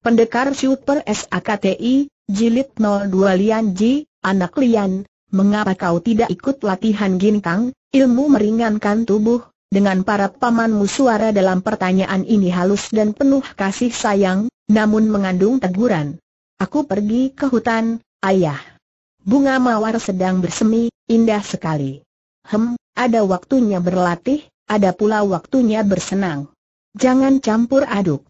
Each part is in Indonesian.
Pendekar Super SAKTI, Jilid 02 Lian Ji, Anak Lian, mengapa kau tidak ikut latihan ginkang, ilmu meringankan tubuh, dengan para pamanmu suara dalam pertanyaan ini halus dan penuh kasih sayang, namun mengandung teguran. Aku pergi ke hutan, ayah. Bunga mawar sedang bersemi, indah sekali. Hem, ada waktunya berlatih, ada pula waktunya bersenang. Jangan campur aduk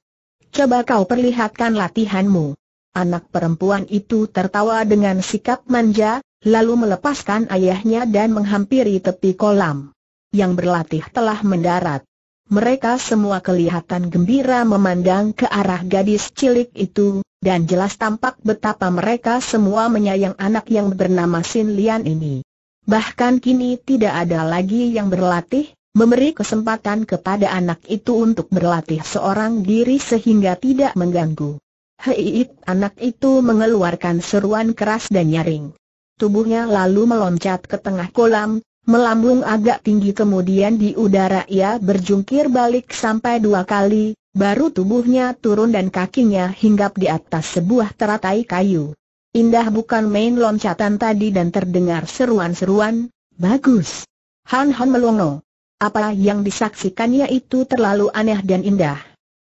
coba kau perlihatkan latihanmu. Anak perempuan itu tertawa dengan sikap manja, lalu melepaskan ayahnya dan menghampiri tepi kolam. Yang berlatih telah mendarat. Mereka semua kelihatan gembira memandang ke arah gadis cilik itu, dan jelas tampak betapa mereka semua menyayang anak yang bernama Sin Lian ini. Bahkan kini tidak ada lagi yang berlatih, memberi kesempatan kepada anak itu untuk berlatih seorang diri sehingga tidak mengganggu. Hei, anak itu mengeluarkan seruan keras dan nyaring. Tubuhnya lalu meloncat ke tengah kolam, melambung agak tinggi kemudian di udara ia berjungkir balik sampai dua kali, baru tubuhnya turun dan kakinya hinggap di atas sebuah teratai kayu. Indah bukan main loncatan tadi dan terdengar seruan-seruan, bagus. Han Han melongo. Apa yang disaksikannya itu terlalu aneh dan indah.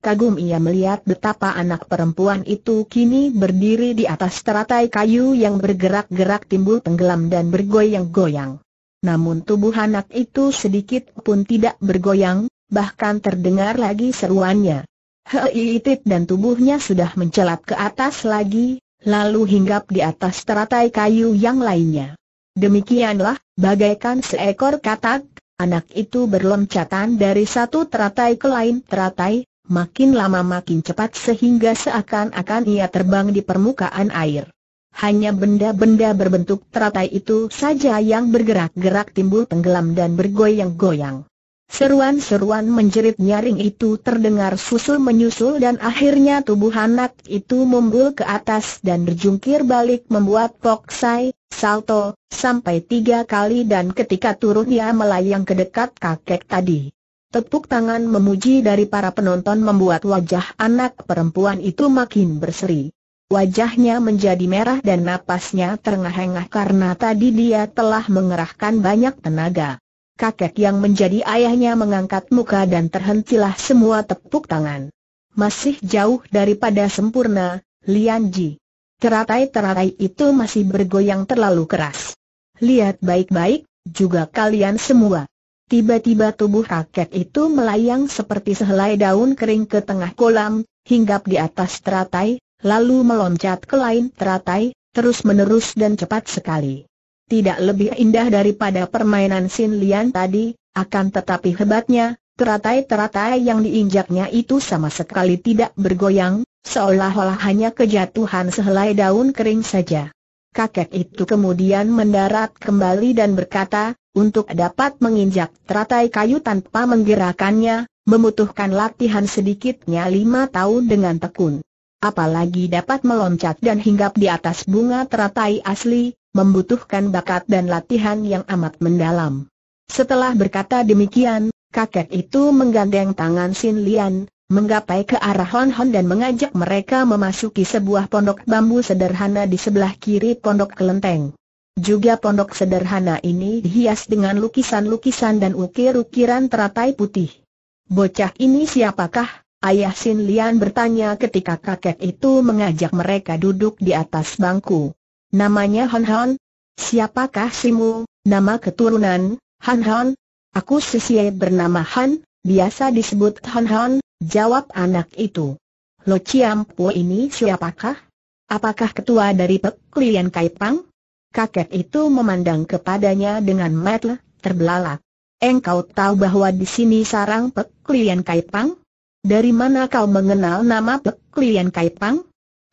Kagum ia melihat betapa anak perempuan itu kini berdiri di atas teratai kayu yang bergerak-gerak timbul tenggelam dan bergoyang-goyang. Namun tubuh anak itu sedikit pun tidak bergoyang, bahkan terdengar lagi seruannya. Heitit dan tubuhnya sudah mencelat ke atas lagi, lalu hinggap di atas teratai kayu yang lainnya. Demikianlah, bagaikan seekor katak, Anak itu berloncatan dari satu teratai ke lain teratai, makin lama makin cepat sehingga seakan-akan ia terbang di permukaan air. Hanya benda-benda berbentuk teratai itu saja yang bergerak-gerak timbul tenggelam dan bergoyang-goyang. Seruan-seruan menjerit nyaring itu terdengar susul-menyusul dan akhirnya tubuh anak itu membul ke atas dan berjungkir balik membuat Pok Sai, salto, sampai tiga kali dan ketika turun ia melayang ke dekat kakek tadi. Tepuk tangan memuji dari para penonton membuat wajah anak perempuan itu makin berseri. Wajahnya menjadi merah dan napasnya terengah-engah karena tadi dia telah mengerahkan banyak tenaga. Kakek yang menjadi ayahnya mengangkat muka dan terhentilah semua tepuk tangan. Masih jauh daripada sempurna, Lian Ji. Teratai-teratai itu masih bergoyang terlalu keras. Lihat baik-baik, juga kalian semua. Tiba-tiba tubuh rakyat itu melayang seperti sehelai daun kering ke tengah kolam, hinggap di atas teratai, lalu meloncat ke lain teratai, terus menerus dan cepat sekali. Tidak lebih indah daripada permainan Sin Lian tadi, akan tetapi hebatnya, teratai-teratai yang diinjaknya itu sama sekali tidak bergoyang, Seolah-olah hanya kejatuhan sehelai daun kering saja. Kakek itu kemudian mendarat kembali dan berkata, untuk dapat menginjak teratai kayu tanpa menggerakkannya, membutuhkan latihan sedikitnya lima tahun dengan tekun. Apalagi dapat meloncat dan hinggap di atas bunga teratai asli, membutuhkan bakat dan latihan yang amat mendalam. Setelah berkata demikian, kakek itu menggandeng tangan Sin Lian, menggapai ke arah Hon Hon dan mengajak mereka memasuki sebuah pondok bambu sederhana di sebelah kiri pondok kelenteng. Juga pondok sederhana ini dihias dengan lukisan-lukisan dan ukir-ukiran teratai putih. Bocah ini siapakah? Ayah Sin Lian bertanya ketika kakek itu mengajak mereka duduk di atas bangku. Namanya Hon Hon? Siapakah mu? Nama keturunan, Han Hon? Aku sesiai bernama Han, biasa disebut Han Han, Jawab anak itu. Lo Chiam Po ini siapakah? Apakah ketua dari peklien Kaipang? Kakek itu memandang kepadanya dengan mata terbelalak. Engkau tahu bahwa di sini sarang peklien Kaipang? Dari mana kau mengenal nama peklien Kaipang?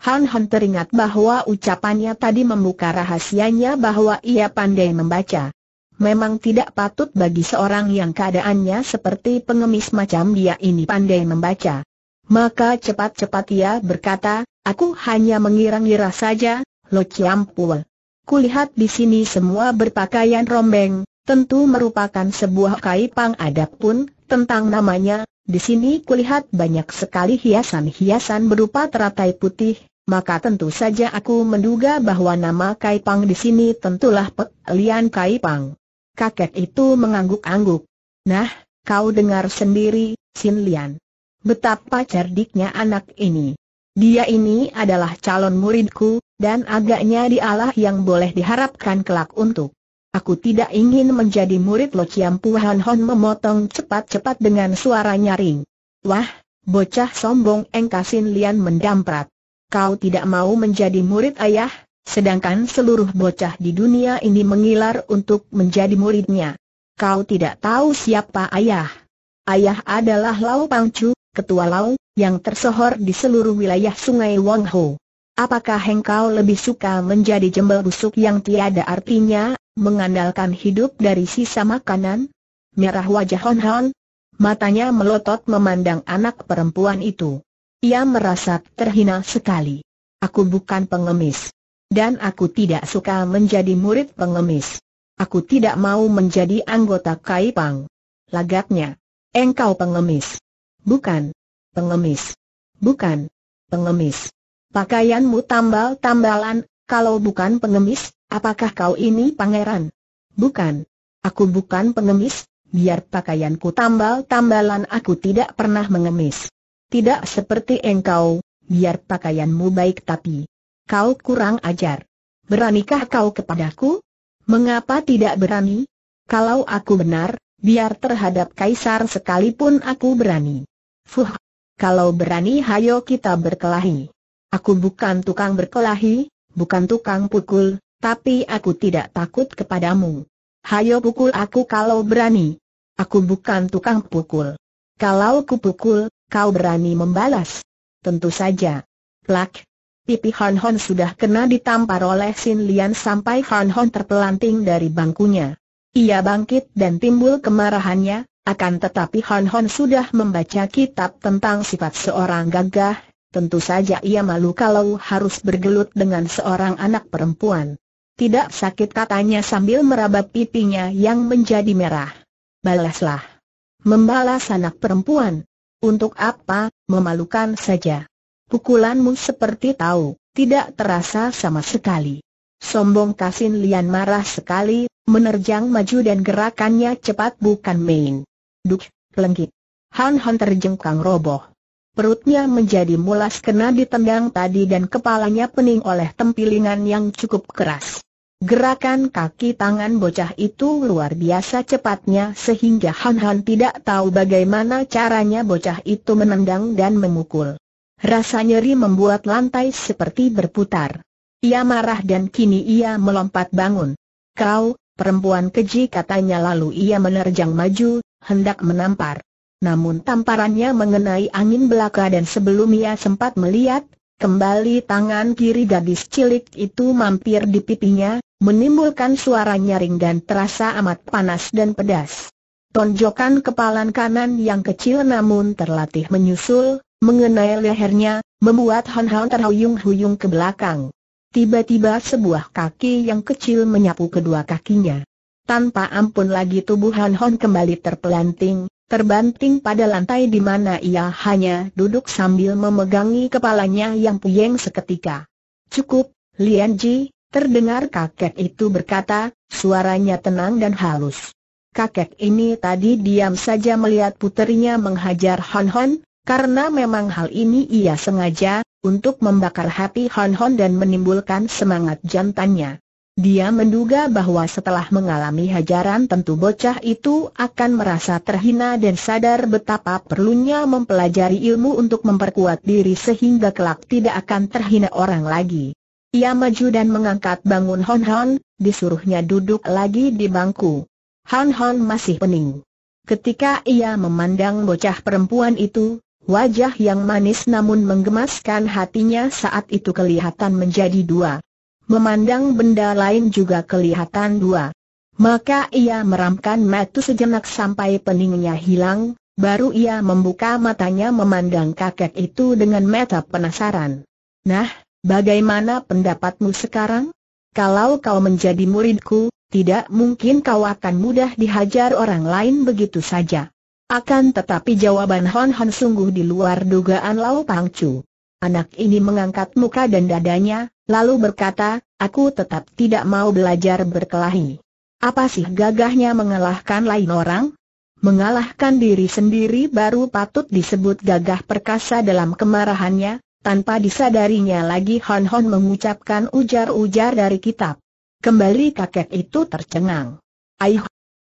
Han Han teringat bahwa ucapannya tadi membuka rahasianya bahwa ia pandai membaca. Memang tidak patut bagi seorang yang keadaannya seperti pengemis macam dia ini pandai membaca. Maka cepat-cepat ia berkata, aku hanya mengira-ngira saja, Lo Ciampul. Kulihat di sini semua berpakaian rombeng, tentu merupakan sebuah kaipang adapun, tentang namanya, di sini kulihat banyak sekali hiasan-hiasan berupa teratai putih, maka tentu saja aku menduga bahwa nama Kaipang di sini tentulah pelian kai Kaipang kakek itu mengangguk-angguk. Nah, kau dengar sendiri, Sin Lian. Betapa cerdiknya anak ini. Dia ini adalah calon muridku, dan agaknya dialah yang boleh diharapkan kelak untuk. Aku tidak ingin menjadi murid Lo Chiam Puhan Hon memotong cepat-cepat dengan suara nyaring. Wah, bocah sombong engkasin Lian mendamprat. Kau tidak mau menjadi murid ayah, Sedangkan seluruh bocah di dunia ini mengilar untuk menjadi muridnya. Kau tidak tahu siapa ayah. Ayah adalah Lau Pangcu, ketua Lau, yang tersohor di seluruh wilayah sungai Wangho. Apakah engkau lebih suka menjadi jembel busuk yang tiada artinya, mengandalkan hidup dari sisa makanan? Merah wajah Hon Hon, matanya melotot memandang anak perempuan itu. Ia merasa terhina sekali. Aku bukan pengemis. Dan aku tidak suka menjadi murid pengemis. Aku tidak mau menjadi anggota Kaipang. Lagatnya, Engkau pengemis. Bukan. Pengemis. Bukan. Pengemis. Pakaianmu tambal-tambalan, kalau bukan pengemis, apakah kau ini pangeran? Bukan. Aku bukan pengemis, biar pakaianku tambal-tambalan aku tidak pernah mengemis. Tidak seperti engkau, biar pakaianmu baik tapi kau kurang ajar. Beranikah kau kepadaku? Mengapa tidak berani? Kalau aku benar, biar terhadap kaisar sekalipun aku berani. Fuh, kalau berani hayo kita berkelahi. Aku bukan tukang berkelahi, bukan tukang pukul, tapi aku tidak takut kepadamu. Hayo pukul aku kalau berani. Aku bukan tukang pukul. Kalau pukul, kau berani membalas. Tentu saja. Plak, pipi Han Hon sudah kena ditampar oleh Sin Lian sampai Han Hon terpelanting dari bangkunya. Ia bangkit dan timbul kemarahannya, akan tetapi Han Hon sudah membaca kitab tentang sifat seorang gagah, tentu saja ia malu kalau harus bergelut dengan seorang anak perempuan. Tidak sakit katanya sambil meraba pipinya yang menjadi merah. Balaslah. Membalas anak perempuan. Untuk apa, memalukan saja. Pukulanmu seperti tahu, tidak terasa sama sekali. Sombong Kasin Lian marah sekali, menerjang maju dan gerakannya cepat bukan main. Duk, lengkit. Han Han terjengkang roboh. Perutnya menjadi mulas kena ditendang tadi dan kepalanya pening oleh tempilingan yang cukup keras. Gerakan kaki tangan bocah itu luar biasa cepatnya sehingga Han Han tidak tahu bagaimana caranya bocah itu menendang dan memukul. Rasa nyeri membuat lantai seperti berputar. Ia marah dan kini ia melompat bangun. Kau, perempuan keji katanya lalu ia menerjang maju, hendak menampar. Namun tamparannya mengenai angin belaka dan sebelum ia sempat melihat, kembali tangan kiri gadis cilik itu mampir di pipinya, menimbulkan suara nyaring dan terasa amat panas dan pedas. Tonjokan kepalan kanan yang kecil namun terlatih menyusul, mengenai lehernya, membuat Han Han terhuyung-huyung ke belakang. Tiba-tiba sebuah kaki yang kecil menyapu kedua kakinya. Tanpa ampun lagi tubuh Han Han kembali terpelanting, terbanting pada lantai di mana ia hanya duduk sambil memegangi kepalanya yang puyeng seketika. Cukup, Lian Ji, terdengar kakek itu berkata, suaranya tenang dan halus. Kakek ini tadi diam saja melihat puterinya menghajar Han Han, karena memang hal ini ia sengaja, untuk membakar hati Hon Hon dan menimbulkan semangat jantannya. Dia menduga bahwa setelah mengalami hajaran tentu bocah itu akan merasa terhina dan sadar betapa perlunya mempelajari ilmu untuk memperkuat diri sehingga kelak tidak akan terhina orang lagi. Ia maju dan mengangkat bangun Hon Hon, disuruhnya duduk lagi di bangku. Hon Hon masih pening. Ketika ia memandang bocah perempuan itu, Wajah yang manis namun menggemaskan hatinya saat itu kelihatan menjadi dua. Memandang benda lain juga kelihatan dua. Maka ia meramkan mata sejenak sampai peningnya hilang, baru ia membuka matanya memandang kakek itu dengan mata penasaran. Nah, bagaimana pendapatmu sekarang? Kalau kau menjadi muridku, tidak mungkin kau akan mudah dihajar orang lain begitu saja. Akan tetapi jawaban Hon Hon sungguh di luar dugaan Lau Pang Chu. Anak ini mengangkat muka dan dadanya, lalu berkata, aku tetap tidak mau belajar berkelahi. Apa sih gagahnya mengalahkan lain orang? Mengalahkan diri sendiri baru patut disebut gagah perkasa dalam kemarahannya, tanpa disadarinya lagi Hon Hon mengucapkan ujar-ujar dari kitab. Kembali kakek itu tercengang. Aih,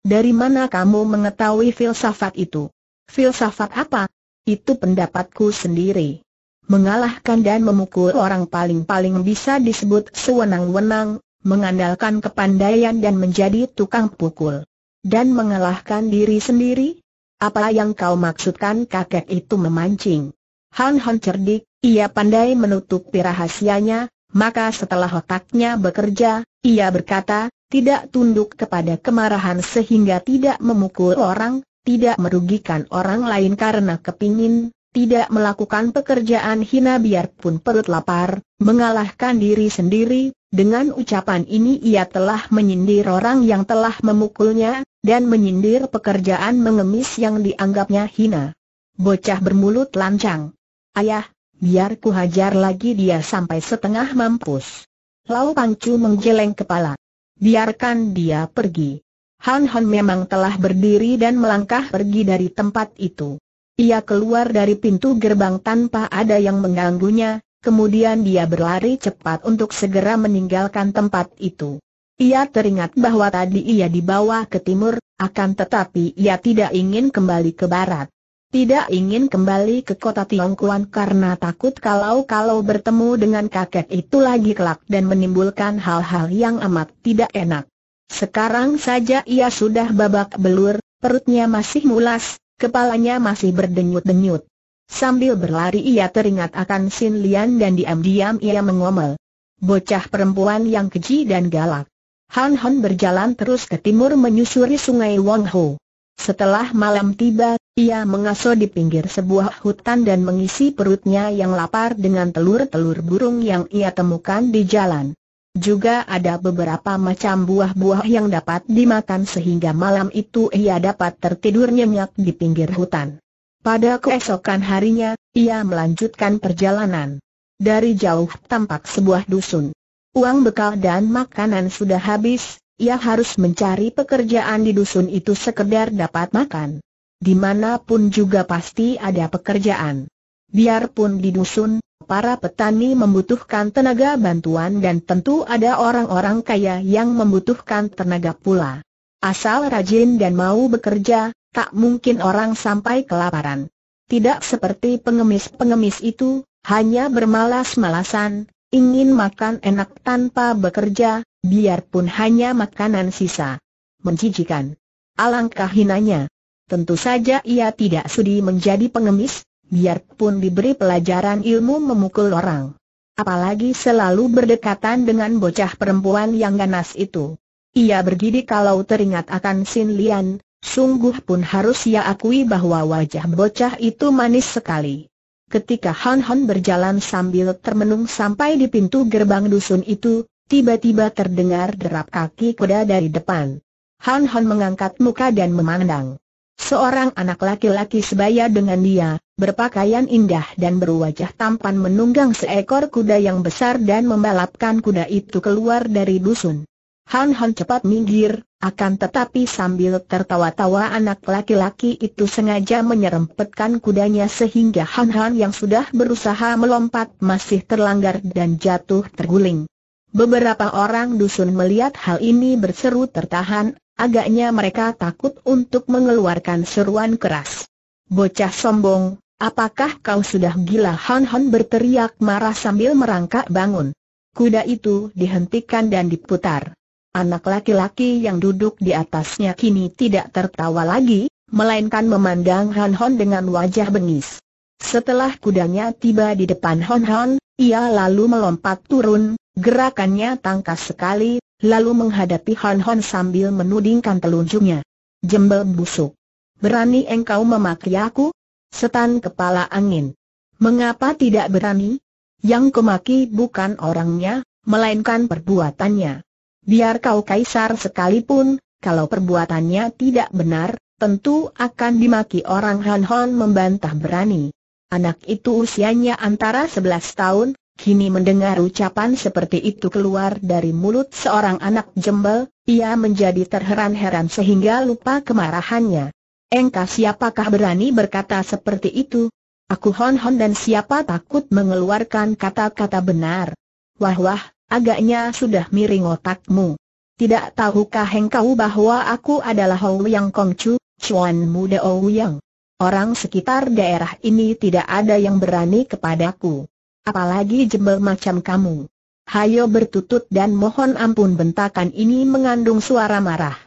dari mana kamu mengetahui filsafat itu? Filsafat apa? Itu pendapatku sendiri. Mengalahkan dan memukul orang paling-paling bisa disebut sewenang-wenang, mengandalkan kepandaian dan menjadi tukang pukul. Dan mengalahkan diri sendiri? Apa yang kau maksudkan kakek itu memancing? Han Han cerdik, ia pandai menutupi rahasianya, maka setelah otaknya bekerja, ia berkata, tidak tunduk kepada kemarahan sehingga tidak memukul orang, tidak merugikan orang lain karena kepingin, tidak melakukan pekerjaan hina biarpun perut lapar, mengalahkan diri sendiri, dengan ucapan ini ia telah menyindir orang yang telah memukulnya, dan menyindir pekerjaan mengemis yang dianggapnya hina. Bocah bermulut lancang. Ayah, biar ku hajar lagi dia sampai setengah mampus. Lau Pangcu menggeleng kepala. Biarkan dia pergi. Han Han memang telah berdiri dan melangkah pergi dari tempat itu. Ia keluar dari pintu gerbang tanpa ada yang mengganggunya, kemudian dia berlari cepat untuk segera meninggalkan tempat itu. Ia teringat bahwa tadi ia dibawa ke timur, akan tetapi ia tidak ingin kembali ke barat. Tidak ingin kembali ke kota Tiongkuan karena takut kalau-kalau bertemu dengan kakek itu lagi kelak dan menimbulkan hal-hal yang amat tidak enak. Sekarang saja ia sudah babak belur, perutnya masih mulas, kepalanya masih berdenyut-denyut. Sambil berlari ia teringat akan Sin Lian dan diam-diam ia mengomel. Bocah perempuan yang keji dan galak. Han Han berjalan terus ke timur menyusuri sungai Wang Ho. Setelah malam tiba, ia mengaso di pinggir sebuah hutan dan mengisi perutnya yang lapar dengan telur-telur burung yang ia temukan di jalan. Juga ada beberapa macam buah-buah yang dapat dimakan sehingga malam itu ia dapat tertidur nyenyak di pinggir hutan. Pada keesokan harinya, ia melanjutkan perjalanan. Dari jauh tampak sebuah dusun. Uang bekal dan makanan sudah habis, ia harus mencari pekerjaan di dusun itu sekedar dapat makan dimanapun juga pasti ada pekerjaan. Biarpun di dusun, para petani membutuhkan tenaga bantuan dan tentu ada orang-orang kaya yang membutuhkan tenaga pula. Asal rajin dan mau bekerja, tak mungkin orang sampai kelaparan. Tidak seperti pengemis-pengemis itu, hanya bermalas-malasan, ingin makan enak tanpa bekerja, biarpun hanya makanan sisa. Menjijikan. Alangkah hinanya. Tentu saja ia tidak sudi menjadi pengemis, biarpun diberi pelajaran ilmu memukul orang. Apalagi selalu berdekatan dengan bocah perempuan yang ganas itu. Ia bergidik kalau teringat akan Sin Lian, sungguh pun harus ia akui bahwa wajah bocah itu manis sekali. Ketika Han Han berjalan sambil termenung sampai di pintu gerbang dusun itu, tiba-tiba terdengar derap kaki kuda dari depan. Han Han mengangkat muka dan memandang. Seorang anak laki-laki sebaya dengan dia, berpakaian indah dan berwajah tampan menunggang seekor kuda yang besar dan membalapkan kuda itu keluar dari dusun. Han Han cepat minggir, akan tetapi sambil tertawa-tawa anak laki-laki itu sengaja menyerempetkan kudanya sehingga Han Han yang sudah berusaha melompat masih terlanggar dan jatuh terguling. Beberapa orang dusun melihat hal ini berseru tertahan, agaknya mereka takut untuk mengeluarkan seruan keras. Bocah sombong, apakah kau sudah gila Han Han berteriak marah sambil merangkak bangun. Kuda itu dihentikan dan diputar. Anak laki-laki yang duduk di atasnya kini tidak tertawa lagi, melainkan memandang Han Han dengan wajah bengis. Setelah kudanya tiba di depan Hon Hon, ia lalu melompat turun, Gerakannya tangkas sekali, lalu menghadapi Han Hon sambil menudingkan telunjuknya. Jembel busuk. Berani engkau memaki aku? Setan kepala angin. Mengapa tidak berani? Yang kemaki bukan orangnya, melainkan perbuatannya. Biar kau kaisar sekalipun, kalau perbuatannya tidak benar, tentu akan dimaki orang Han Hon membantah berani. Anak itu usianya antara 11 tahun, Kini mendengar ucapan seperti itu keluar dari mulut seorang anak jembel, ia menjadi terheran-heran sehingga lupa kemarahannya. Engkau siapakah berani berkata seperti itu? Aku hon-hon dan siapa takut mengeluarkan kata-kata benar? Wah-wah, agaknya sudah miring otakmu. Tidak tahukah engkau bahwa aku adalah Hou Yang Kongcu, Chuan Muda Hou Yang? Orang sekitar daerah ini tidak ada yang berani kepadaku apalagi jembel macam kamu. Hayo bertutut dan mohon ampun bentakan ini mengandung suara marah.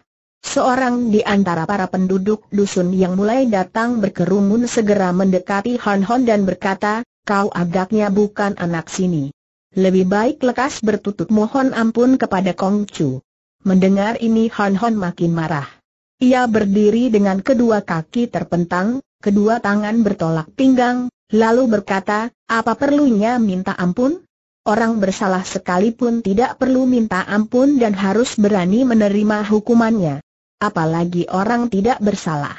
Seorang di antara para penduduk dusun yang mulai datang berkerumun segera mendekati Hon Hon dan berkata, kau agaknya bukan anak sini. Lebih baik lekas bertutut mohon ampun kepada Kong Chu. Mendengar ini Hon Hon makin marah. Ia berdiri dengan kedua kaki terpentang, kedua tangan bertolak pinggang, lalu berkata, apa perlunya minta ampun? Orang bersalah sekalipun tidak perlu minta ampun dan harus berani menerima hukumannya. Apalagi orang tidak bersalah.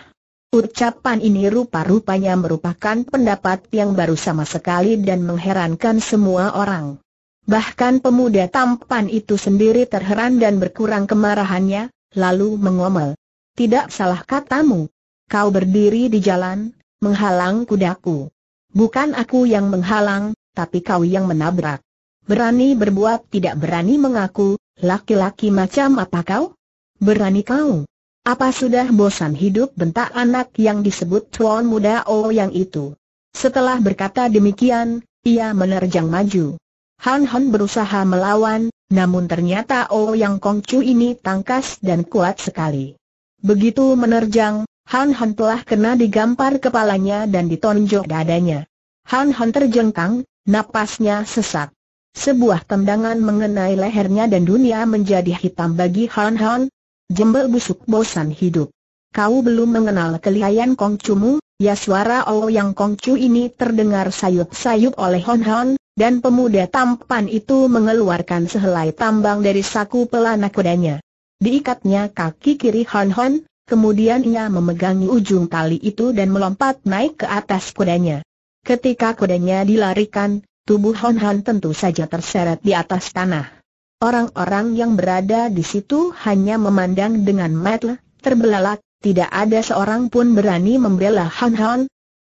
Ucapan ini rupa-rupanya merupakan pendapat yang baru sama sekali dan mengherankan semua orang. Bahkan pemuda tampan itu sendiri terheran dan berkurang kemarahannya, lalu mengomel. Tidak salah katamu. Kau berdiri di jalan, menghalang kudaku. Bukan aku yang menghalang, tapi kau yang menabrak. Berani berbuat tidak berani mengaku, laki-laki macam apa kau? Berani kau? Apa sudah bosan hidup bentak anak yang disebut tuan muda Oh yang itu? Setelah berkata demikian, ia menerjang maju. Han Han berusaha melawan, namun ternyata O oh yang Kongcu ini tangkas dan kuat sekali. Begitu menerjang, Han Han telah kena digampar kepalanya dan ditonjok dadanya. Han Han terjengkang, napasnya sesak. Sebuah tendangan mengenai lehernya dan dunia menjadi hitam bagi Han Han. Jembel busuk bosan hidup. Kau belum mengenal kelihayan Kongcumu, ya suara oh yang Kongcu ini terdengar sayup-sayup oleh Han Han, dan pemuda tampan itu mengeluarkan sehelai tambang dari saku pelana kudanya. Diikatnya kaki kiri Han Han, Kemudian ia memegangi ujung tali itu dan melompat naik ke atas kudanya. Ketika kudanya dilarikan, tubuh Hon Han tentu saja terseret di atas tanah. Orang-orang yang berada di situ hanya memandang dengan mata terbelalak, tidak ada seorang pun berani membela Hon Han.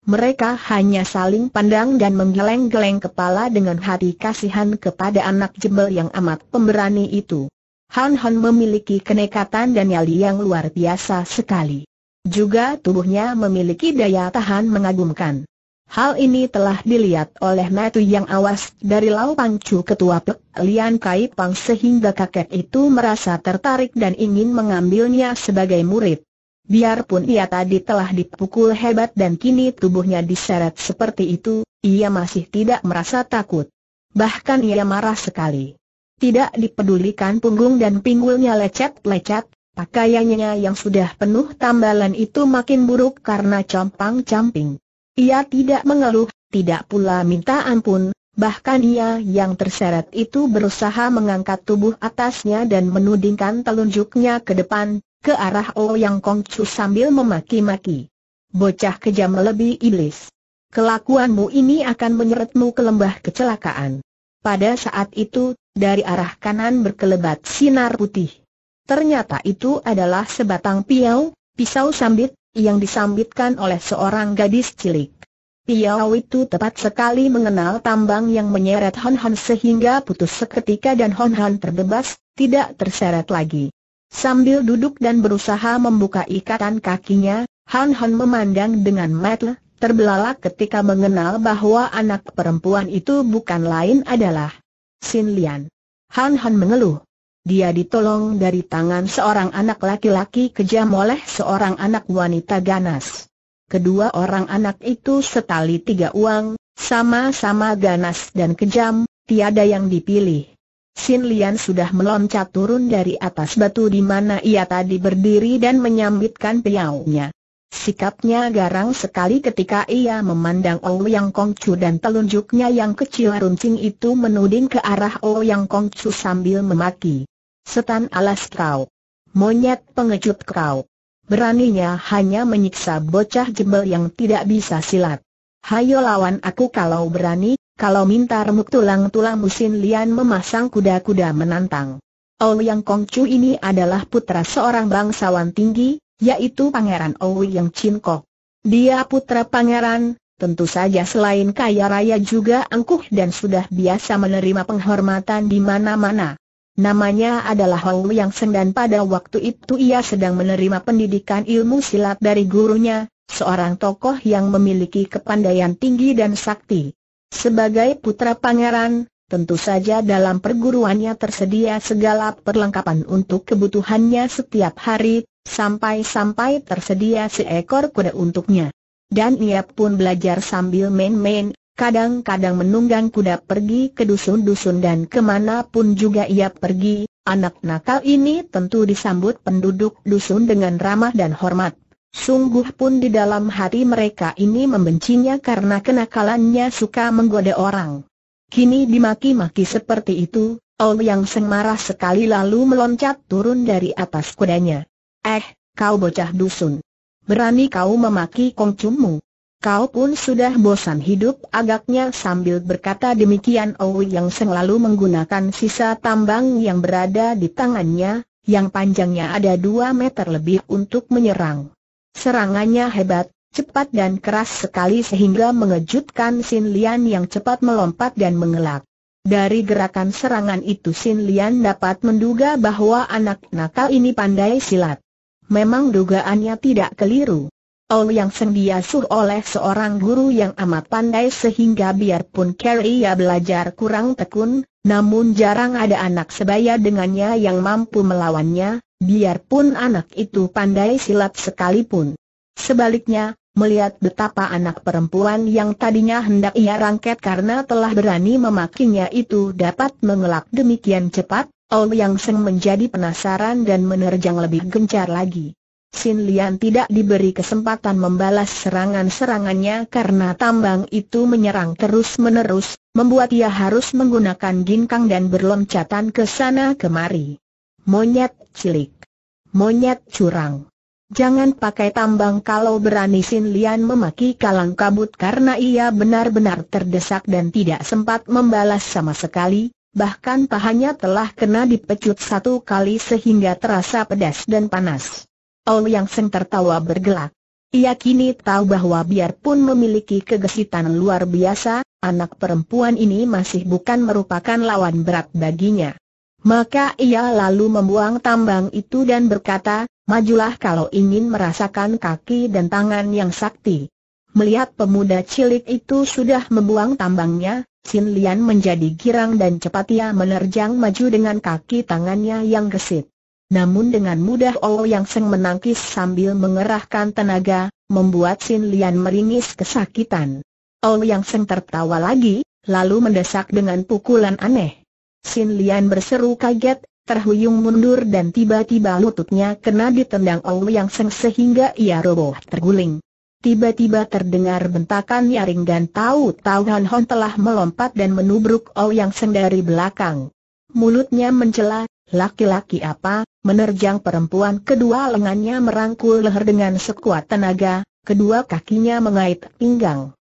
Mereka hanya saling pandang dan menggeleng-geleng kepala dengan hati kasihan kepada anak jebel yang amat pemberani itu. Han Han memiliki kenekatan dan nyali yang luar biasa sekali. Juga tubuhnya memiliki daya tahan mengagumkan. Hal ini telah dilihat oleh Matu yang awas dari Lau Pangcu Ketua Pek Lian Kai Pang sehingga kakek itu merasa tertarik dan ingin mengambilnya sebagai murid. Biarpun ia tadi telah dipukul hebat dan kini tubuhnya diseret seperti itu, ia masih tidak merasa takut. Bahkan ia marah sekali tidak dipedulikan punggung dan pinggulnya lecet-lecet, pakaiannya yang sudah penuh tambalan itu makin buruk karena compang-camping. Ia tidak mengeluh, tidak pula minta ampun, bahkan ia yang terseret itu berusaha mengangkat tubuh atasnya dan menudingkan telunjuknya ke depan, ke arah oh yang Kongcu sambil memaki-maki. Bocah kejam lebih iblis. Kelakuanmu ini akan menyeretmu ke lembah kecelakaan. Pada saat itu, dari arah kanan berkelebat sinar putih. Ternyata itu adalah sebatang piau, pisau sambit, yang disambitkan oleh seorang gadis cilik. Piau itu tepat sekali mengenal tambang yang menyeret Hon Hon sehingga putus seketika dan Hon Hon terbebas, tidak terseret lagi. Sambil duduk dan berusaha membuka ikatan kakinya, Hon Hon memandang dengan mata terbelalak ketika mengenal bahwa anak perempuan itu bukan lain adalah Sin Lian. Han Han mengeluh. Dia ditolong dari tangan seorang anak laki-laki kejam oleh seorang anak wanita ganas. Kedua orang anak itu setali tiga uang, sama-sama ganas dan kejam, tiada yang dipilih. Sin Lian sudah meloncat turun dari atas batu di mana ia tadi berdiri dan menyambitkan piaunya. Sikapnya garang sekali ketika ia memandang Ouyang oh Kongcu dan telunjuknya yang kecil runcing itu menuding ke arah Ouyang oh Kongcu sambil memaki. Setan alas kau. Monyet pengecut kau. Beraninya hanya menyiksa bocah jembel yang tidak bisa silat. Hayo lawan aku kalau berani, kalau minta remuk tulang-tulang musin lian memasang kuda-kuda menantang. Ouyang oh Kongcu ini adalah putra seorang bangsawan tinggi, yaitu Pangeran Owi Yang cincok. Dia putra pangeran, tentu saja selain kaya raya juga angkuh dan sudah biasa menerima penghormatan di mana-mana. Namanya adalah owi Yang Seng dan pada waktu itu ia sedang menerima pendidikan ilmu silat dari gurunya, seorang tokoh yang memiliki kepandaian tinggi dan sakti. Sebagai putra pangeran, tentu saja dalam perguruannya tersedia segala perlengkapan untuk kebutuhannya setiap hari, sampai-sampai tersedia seekor kuda untuknya. Dan ia pun belajar sambil main-main, kadang-kadang menunggang kuda pergi ke dusun-dusun dan kemana pun juga ia pergi, anak nakal ini tentu disambut penduduk dusun dengan ramah dan hormat. Sungguh pun di dalam hati mereka ini membencinya karena kenakalannya suka menggoda orang. Kini dimaki-maki seperti itu, Ol Yang semarah sekali lalu meloncat turun dari atas kudanya. Eh, kau bocah dusun. Berani kau memaki kongcumu. Kau pun sudah bosan hidup agaknya sambil berkata demikian Owi yang selalu menggunakan sisa tambang yang berada di tangannya, yang panjangnya ada dua meter lebih untuk menyerang. Serangannya hebat, cepat dan keras sekali sehingga mengejutkan Sin Lian yang cepat melompat dan mengelak. Dari gerakan serangan itu Sin Lian dapat menduga bahwa anak nakal ini pandai silat. Memang dugaannya tidak keliru. Ol Yang Seng oleh seorang guru yang amat pandai sehingga biarpun Carrie belajar kurang tekun, namun jarang ada anak sebaya dengannya yang mampu melawannya, biarpun anak itu pandai silat sekalipun. Sebaliknya, melihat betapa anak perempuan yang tadinya hendak ia rangket karena telah berani memakinya itu dapat mengelak demikian cepat, Ol Yang Seng menjadi penasaran dan menerjang lebih gencar lagi. Sin Lian tidak diberi kesempatan membalas serangan-serangannya karena tambang itu menyerang terus-menerus, membuat ia harus menggunakan ginkang dan berloncatan ke sana kemari. Monyet cilik. Monyet curang. Jangan pakai tambang kalau berani Sin Lian memaki kalang kabut karena ia benar-benar terdesak dan tidak sempat membalas sama sekali, bahkan pahanya telah kena dipecut satu kali sehingga terasa pedas dan panas. Ol Yang Seng tertawa bergelak. Ia kini tahu bahwa biarpun memiliki kegesitan luar biasa, anak perempuan ini masih bukan merupakan lawan berat baginya. Maka ia lalu membuang tambang itu dan berkata, majulah kalau ingin merasakan kaki dan tangan yang sakti. Melihat pemuda cilik itu sudah membuang tambangnya, Sin Lian menjadi girang dan cepat ia menerjang maju dengan kaki tangannya yang gesit. Namun dengan mudah Oh Yang Seng menangkis sambil mengerahkan tenaga, membuat Sin Lian meringis kesakitan. Oh Yang Seng tertawa lagi, lalu mendesak dengan pukulan aneh. Sin Lian berseru kaget, terhuyung mundur dan tiba-tiba lututnya kena ditendang Oh Yang Seng sehingga ia roboh terguling. Tiba-tiba terdengar bentakan nyaring dan tahu-tahu Han Hon telah melompat dan menubruk Ouyang yang dari belakang. Mulutnya mencela, laki-laki apa, menerjang perempuan kedua lengannya merangkul leher dengan sekuat tenaga, kedua kakinya mengait pinggang.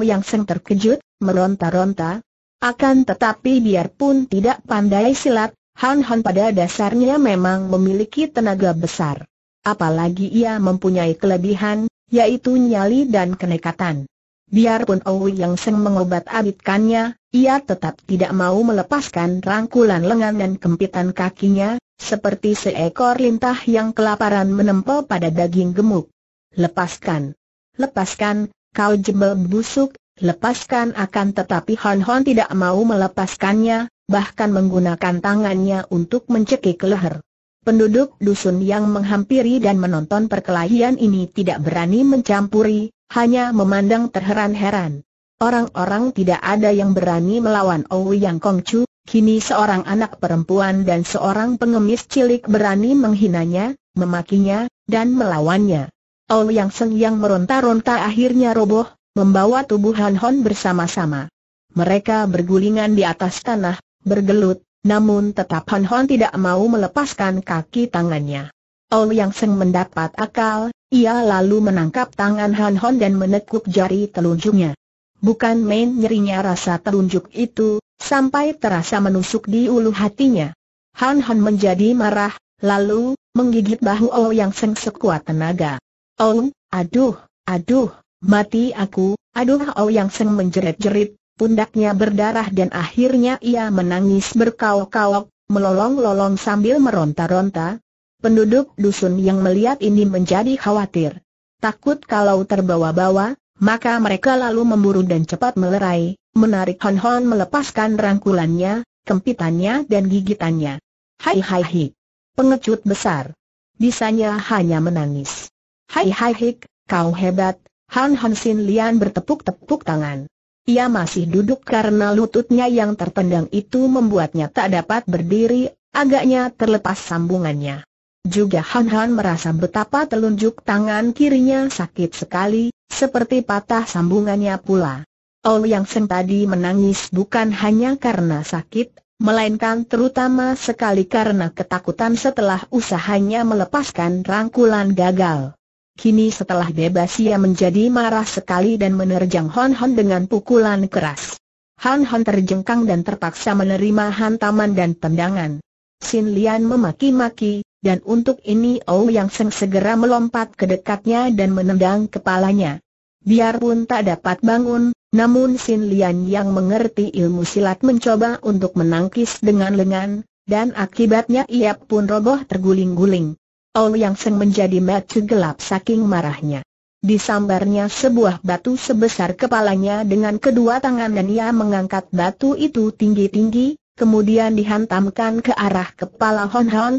yang Seng terkejut, meronta-ronta. Akan tetapi biarpun tidak pandai silat, Han Hon pada dasarnya memang memiliki tenaga besar. Apalagi ia mempunyai kelebihan, yaitu nyali dan kenekatan. Biarpun Owi Yang Seng mengobat abitkannya, ia tetap tidak mau melepaskan rangkulan lengan dan kempitan kakinya, seperti seekor lintah yang kelaparan menempel pada daging gemuk. Lepaskan! Lepaskan, kau jebel busuk, lepaskan akan tetapi Hon Hon tidak mau melepaskannya, bahkan menggunakan tangannya untuk mencekik leher. Penduduk dusun yang menghampiri dan menonton perkelahian ini tidak berani mencampuri, hanya memandang terheran-heran. Orang-orang tidak ada yang berani melawan Owi Yang Kongcu, kini seorang anak perempuan dan seorang pengemis cilik berani menghinanya, memakinya, dan melawannya. Owi Yang Seng yang meronta-ronta akhirnya roboh, membawa tubuh Han Hon bersama-sama. Mereka bergulingan di atas tanah, bergelut, namun tetap Hon Hon tidak mau melepaskan kaki tangannya. Ol Yang Seng mendapat akal, ia lalu menangkap tangan Hon Hon dan menekuk jari telunjuknya. Bukan main nyerinya rasa telunjuk itu, sampai terasa menusuk di ulu hatinya. Han Hon menjadi marah, lalu, menggigit bahu Ol Yang Seng sekuat tenaga. Ol, aduh, aduh, mati aku, aduh Ol Yang Seng menjerit-jerit, pundaknya berdarah dan akhirnya ia menangis berkaok-kaok, melolong-lolong sambil meronta-ronta. Penduduk dusun yang melihat ini menjadi khawatir. Takut kalau terbawa-bawa, maka mereka lalu memburu dan cepat melerai, menarik Hon Hon melepaskan rangkulannya, kempitannya dan gigitannya. Hai hai hik Pengecut besar. Bisanya hanya menangis. Hai hai hik, kau hebat, Han Hon Sin Lian bertepuk-tepuk tangan. Ia masih duduk karena lututnya yang terpendang itu membuatnya tak dapat berdiri, agaknya terlepas sambungannya. Juga Han Han merasa betapa telunjuk tangan kirinya sakit sekali, seperti patah sambungannya pula. Ol Yang Seng tadi menangis bukan hanya karena sakit, melainkan terutama sekali karena ketakutan setelah usahanya melepaskan rangkulan gagal. Kini setelah bebas ia menjadi marah sekali dan menerjang Hon Hon dengan pukulan keras. Han Hon terjengkang dan terpaksa menerima hantaman dan tendangan. Sin Lian memaki-maki, dan untuk ini Ou Yang Seng segera melompat ke dekatnya dan menendang kepalanya. Biarpun tak dapat bangun, namun Sin Lian yang mengerti ilmu silat mencoba untuk menangkis dengan lengan, dan akibatnya ia pun roboh terguling-guling yang Seng menjadi mata gelap saking marahnya. Disambarnya sebuah batu sebesar kepalanya dengan kedua tangan dan ia mengangkat batu itu tinggi-tinggi, kemudian dihantamkan ke arah kepala Hon Hon.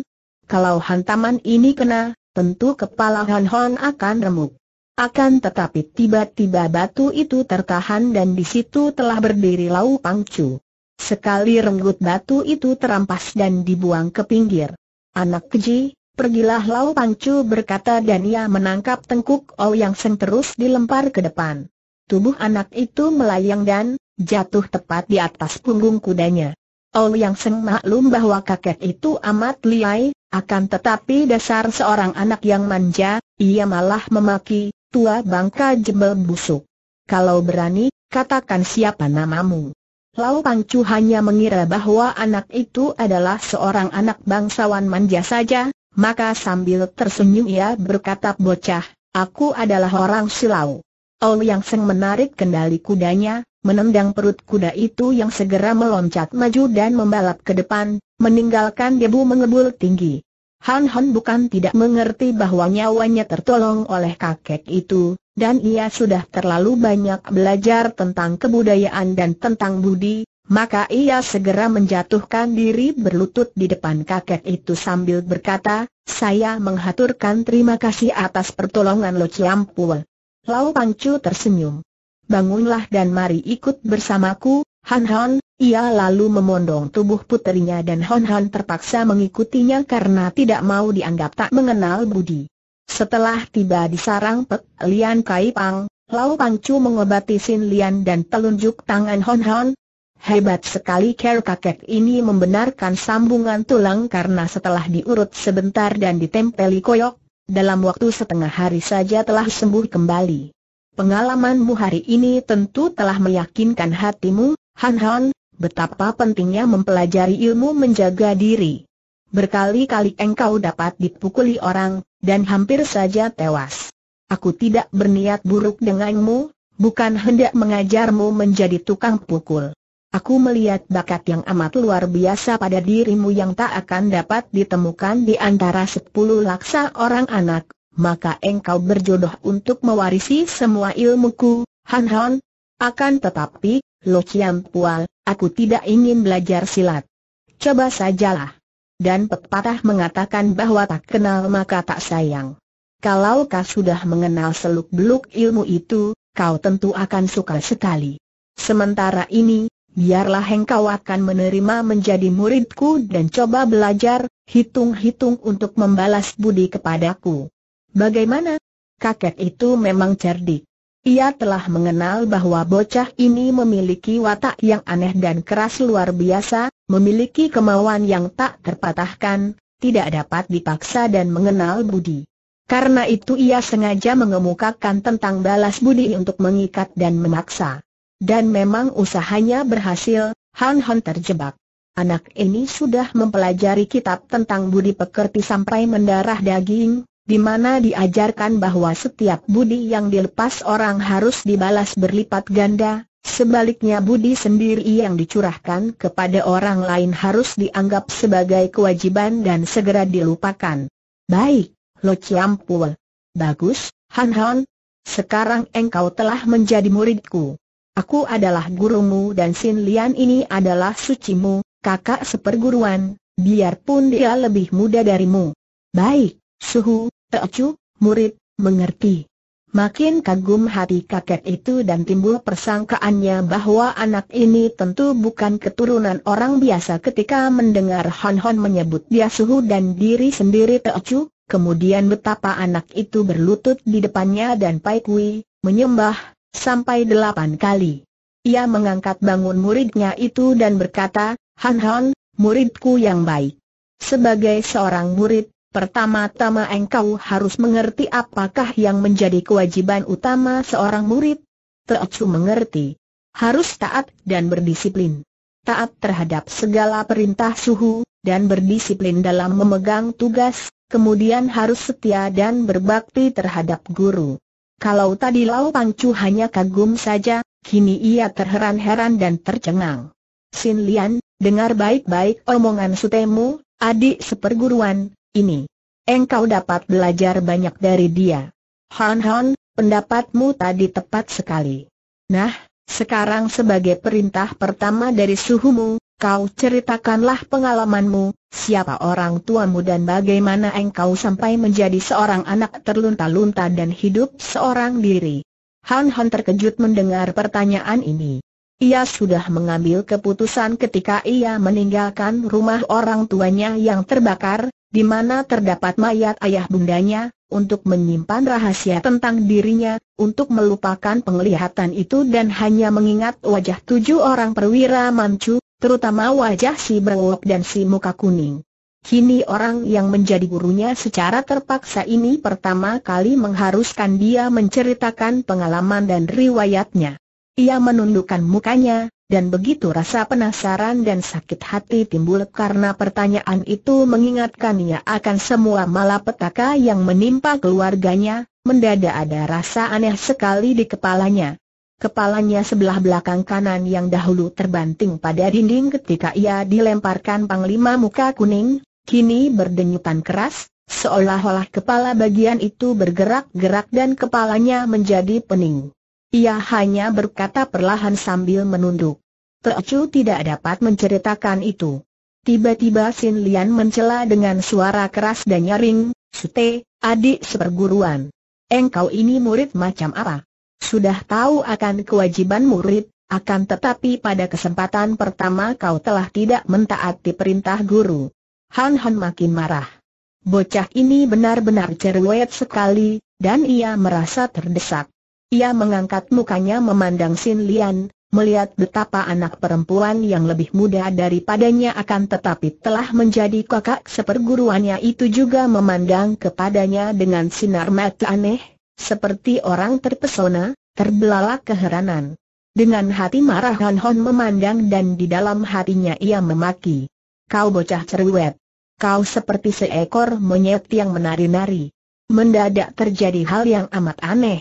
Kalau hantaman ini kena, tentu kepala Hon Hon akan remuk. Akan tetapi tiba-tiba batu itu tertahan dan di situ telah berdiri Lau Pangcu. Sekali renggut batu itu terampas dan dibuang ke pinggir. Anak keji, Pergilah Lau Pangcu berkata dan ia menangkap tengkuk Yang Sen terus dilempar ke depan. Tubuh anak itu melayang dan jatuh tepat di atas punggung kudanya. Yang Sen maklum bahwa kakek itu amat liai, akan tetapi dasar seorang anak yang manja, ia malah memaki, tua bangka jebel busuk. Kalau berani, katakan siapa namamu. Lau Pangcu hanya mengira bahwa anak itu adalah seorang anak bangsawan manja saja, maka sambil tersenyum ia berkata bocah, aku adalah orang silau. Ol Yang Seng menarik kendali kudanya, menendang perut kuda itu yang segera meloncat maju dan membalap ke depan, meninggalkan debu mengebul tinggi. Han Han bukan tidak mengerti bahwa nyawanya tertolong oleh kakek itu, dan ia sudah terlalu banyak belajar tentang kebudayaan dan tentang budi, maka ia segera menjatuhkan diri berlutut di depan kakek itu sambil berkata, saya menghaturkan terima kasih atas pertolongan Lo Ciampul. Lau Chu tersenyum. Bangunlah dan mari ikut bersamaku, Han Han, ia lalu memondong tubuh putrinya dan Han Han terpaksa mengikutinya karena tidak mau dianggap tak mengenal budi. Setelah tiba di sarang Pek Lian Kai Pang, Lau Pangcu mengobati Sin Lian dan telunjuk tangan Han Han. Hebat sekali care kakek ini membenarkan sambungan tulang karena setelah diurut sebentar dan ditempeli koyok, dalam waktu setengah hari saja telah sembuh kembali. Pengalamanmu hari ini tentu telah meyakinkan hatimu, Han Han, betapa pentingnya mempelajari ilmu menjaga diri. Berkali-kali engkau dapat dipukuli orang, dan hampir saja tewas. Aku tidak berniat buruk denganmu, bukan hendak mengajarmu menjadi tukang pukul. Aku melihat bakat yang amat luar biasa pada dirimu yang tak akan dapat ditemukan di antara sepuluh laksa orang anak, maka engkau berjodoh untuk mewarisi semua ilmuku, Han Han. Akan tetapi, Lo Chiam Pual, aku tidak ingin belajar silat. Coba sajalah. Dan pepatah mengatakan bahwa tak kenal maka tak sayang. Kalau kau sudah mengenal seluk-beluk ilmu itu, kau tentu akan suka sekali. Sementara ini, biarlah engkau akan menerima menjadi muridku dan coba belajar, hitung-hitung untuk membalas budi kepadaku. Bagaimana? Kakek itu memang cerdik. Ia telah mengenal bahwa bocah ini memiliki watak yang aneh dan keras luar biasa, memiliki kemauan yang tak terpatahkan, tidak dapat dipaksa dan mengenal budi. Karena itu ia sengaja mengemukakan tentang balas budi untuk mengikat dan memaksa. Dan memang usahanya berhasil, Han Han terjebak. Anak ini sudah mempelajari kitab tentang budi pekerti sampai mendarah daging, di mana diajarkan bahwa setiap budi yang dilepas orang harus dibalas berlipat ganda, sebaliknya budi sendiri yang dicurahkan kepada orang lain harus dianggap sebagai kewajiban dan segera dilupakan. Baik, Lo Chiampul. Bagus, Han Han. Sekarang engkau telah menjadi muridku. Aku adalah gurumu dan Sin Lian ini adalah sucimu, kakak seperguruan, biarpun dia lebih muda darimu. Baik, Suhu, Teocu, murid, mengerti. Makin kagum hati kakek itu dan timbul persangkaannya bahwa anak ini tentu bukan keturunan orang biasa ketika mendengar Hon Hon menyebut dia suhu dan diri sendiri Teocu, kemudian betapa anak itu berlutut di depannya dan Pai Kui, menyembah, sampai delapan kali. Ia mengangkat bangun muridnya itu dan berkata, Han Han, muridku yang baik. Sebagai seorang murid, pertama-tama engkau harus mengerti apakah yang menjadi kewajiban utama seorang murid. Teocu mengerti. Harus taat dan berdisiplin. Taat terhadap segala perintah suhu, dan berdisiplin dalam memegang tugas, kemudian harus setia dan berbakti terhadap guru. Kalau tadi Lau Pangcu hanya kagum saja, kini ia terheran-heran dan tercengang. Sin Lian, dengar baik-baik omongan sutemu, adik seperguruan, ini. Engkau dapat belajar banyak dari dia. Han Han, pendapatmu tadi tepat sekali. Nah, sekarang sebagai perintah pertama dari suhumu, kau ceritakanlah pengalamanmu, siapa orang tuamu dan bagaimana engkau sampai menjadi seorang anak terlunta-lunta dan hidup seorang diri. Han Han terkejut mendengar pertanyaan ini. Ia sudah mengambil keputusan ketika ia meninggalkan rumah orang tuanya yang terbakar, di mana terdapat mayat ayah bundanya, untuk menyimpan rahasia tentang dirinya, untuk melupakan penglihatan itu dan hanya mengingat wajah tujuh orang perwira mancu, terutama wajah si berwok dan si muka kuning. Kini orang yang menjadi gurunya secara terpaksa ini pertama kali mengharuskan dia menceritakan pengalaman dan riwayatnya. Ia menundukkan mukanya, dan begitu rasa penasaran dan sakit hati timbul karena pertanyaan itu mengingatkan ia akan semua malapetaka yang menimpa keluarganya, mendadak ada rasa aneh sekali di kepalanya kepalanya sebelah belakang kanan yang dahulu terbanting pada dinding ketika ia dilemparkan panglima muka kuning, kini berdenyutan keras, seolah-olah kepala bagian itu bergerak-gerak dan kepalanya menjadi pening. Ia hanya berkata perlahan sambil menunduk. Teocu tidak dapat menceritakan itu. Tiba-tiba Sin Lian mencela dengan suara keras dan nyaring, Sute, adik seperguruan. Engkau ini murid macam apa? sudah tahu akan kewajiban murid, akan tetapi pada kesempatan pertama kau telah tidak mentaati perintah guru. Han Han makin marah. Bocah ini benar-benar cerewet sekali, dan ia merasa terdesak. Ia mengangkat mukanya memandang Sin Lian, melihat betapa anak perempuan yang lebih muda daripadanya akan tetapi telah menjadi kakak seperguruannya itu juga memandang kepadanya dengan sinar mata aneh, seperti orang terpesona, terbelalak keheranan. Dengan hati marah Han Hon memandang dan di dalam hatinya ia memaki. Kau bocah cerewet. Kau seperti seekor monyet yang menari-nari. Mendadak terjadi hal yang amat aneh.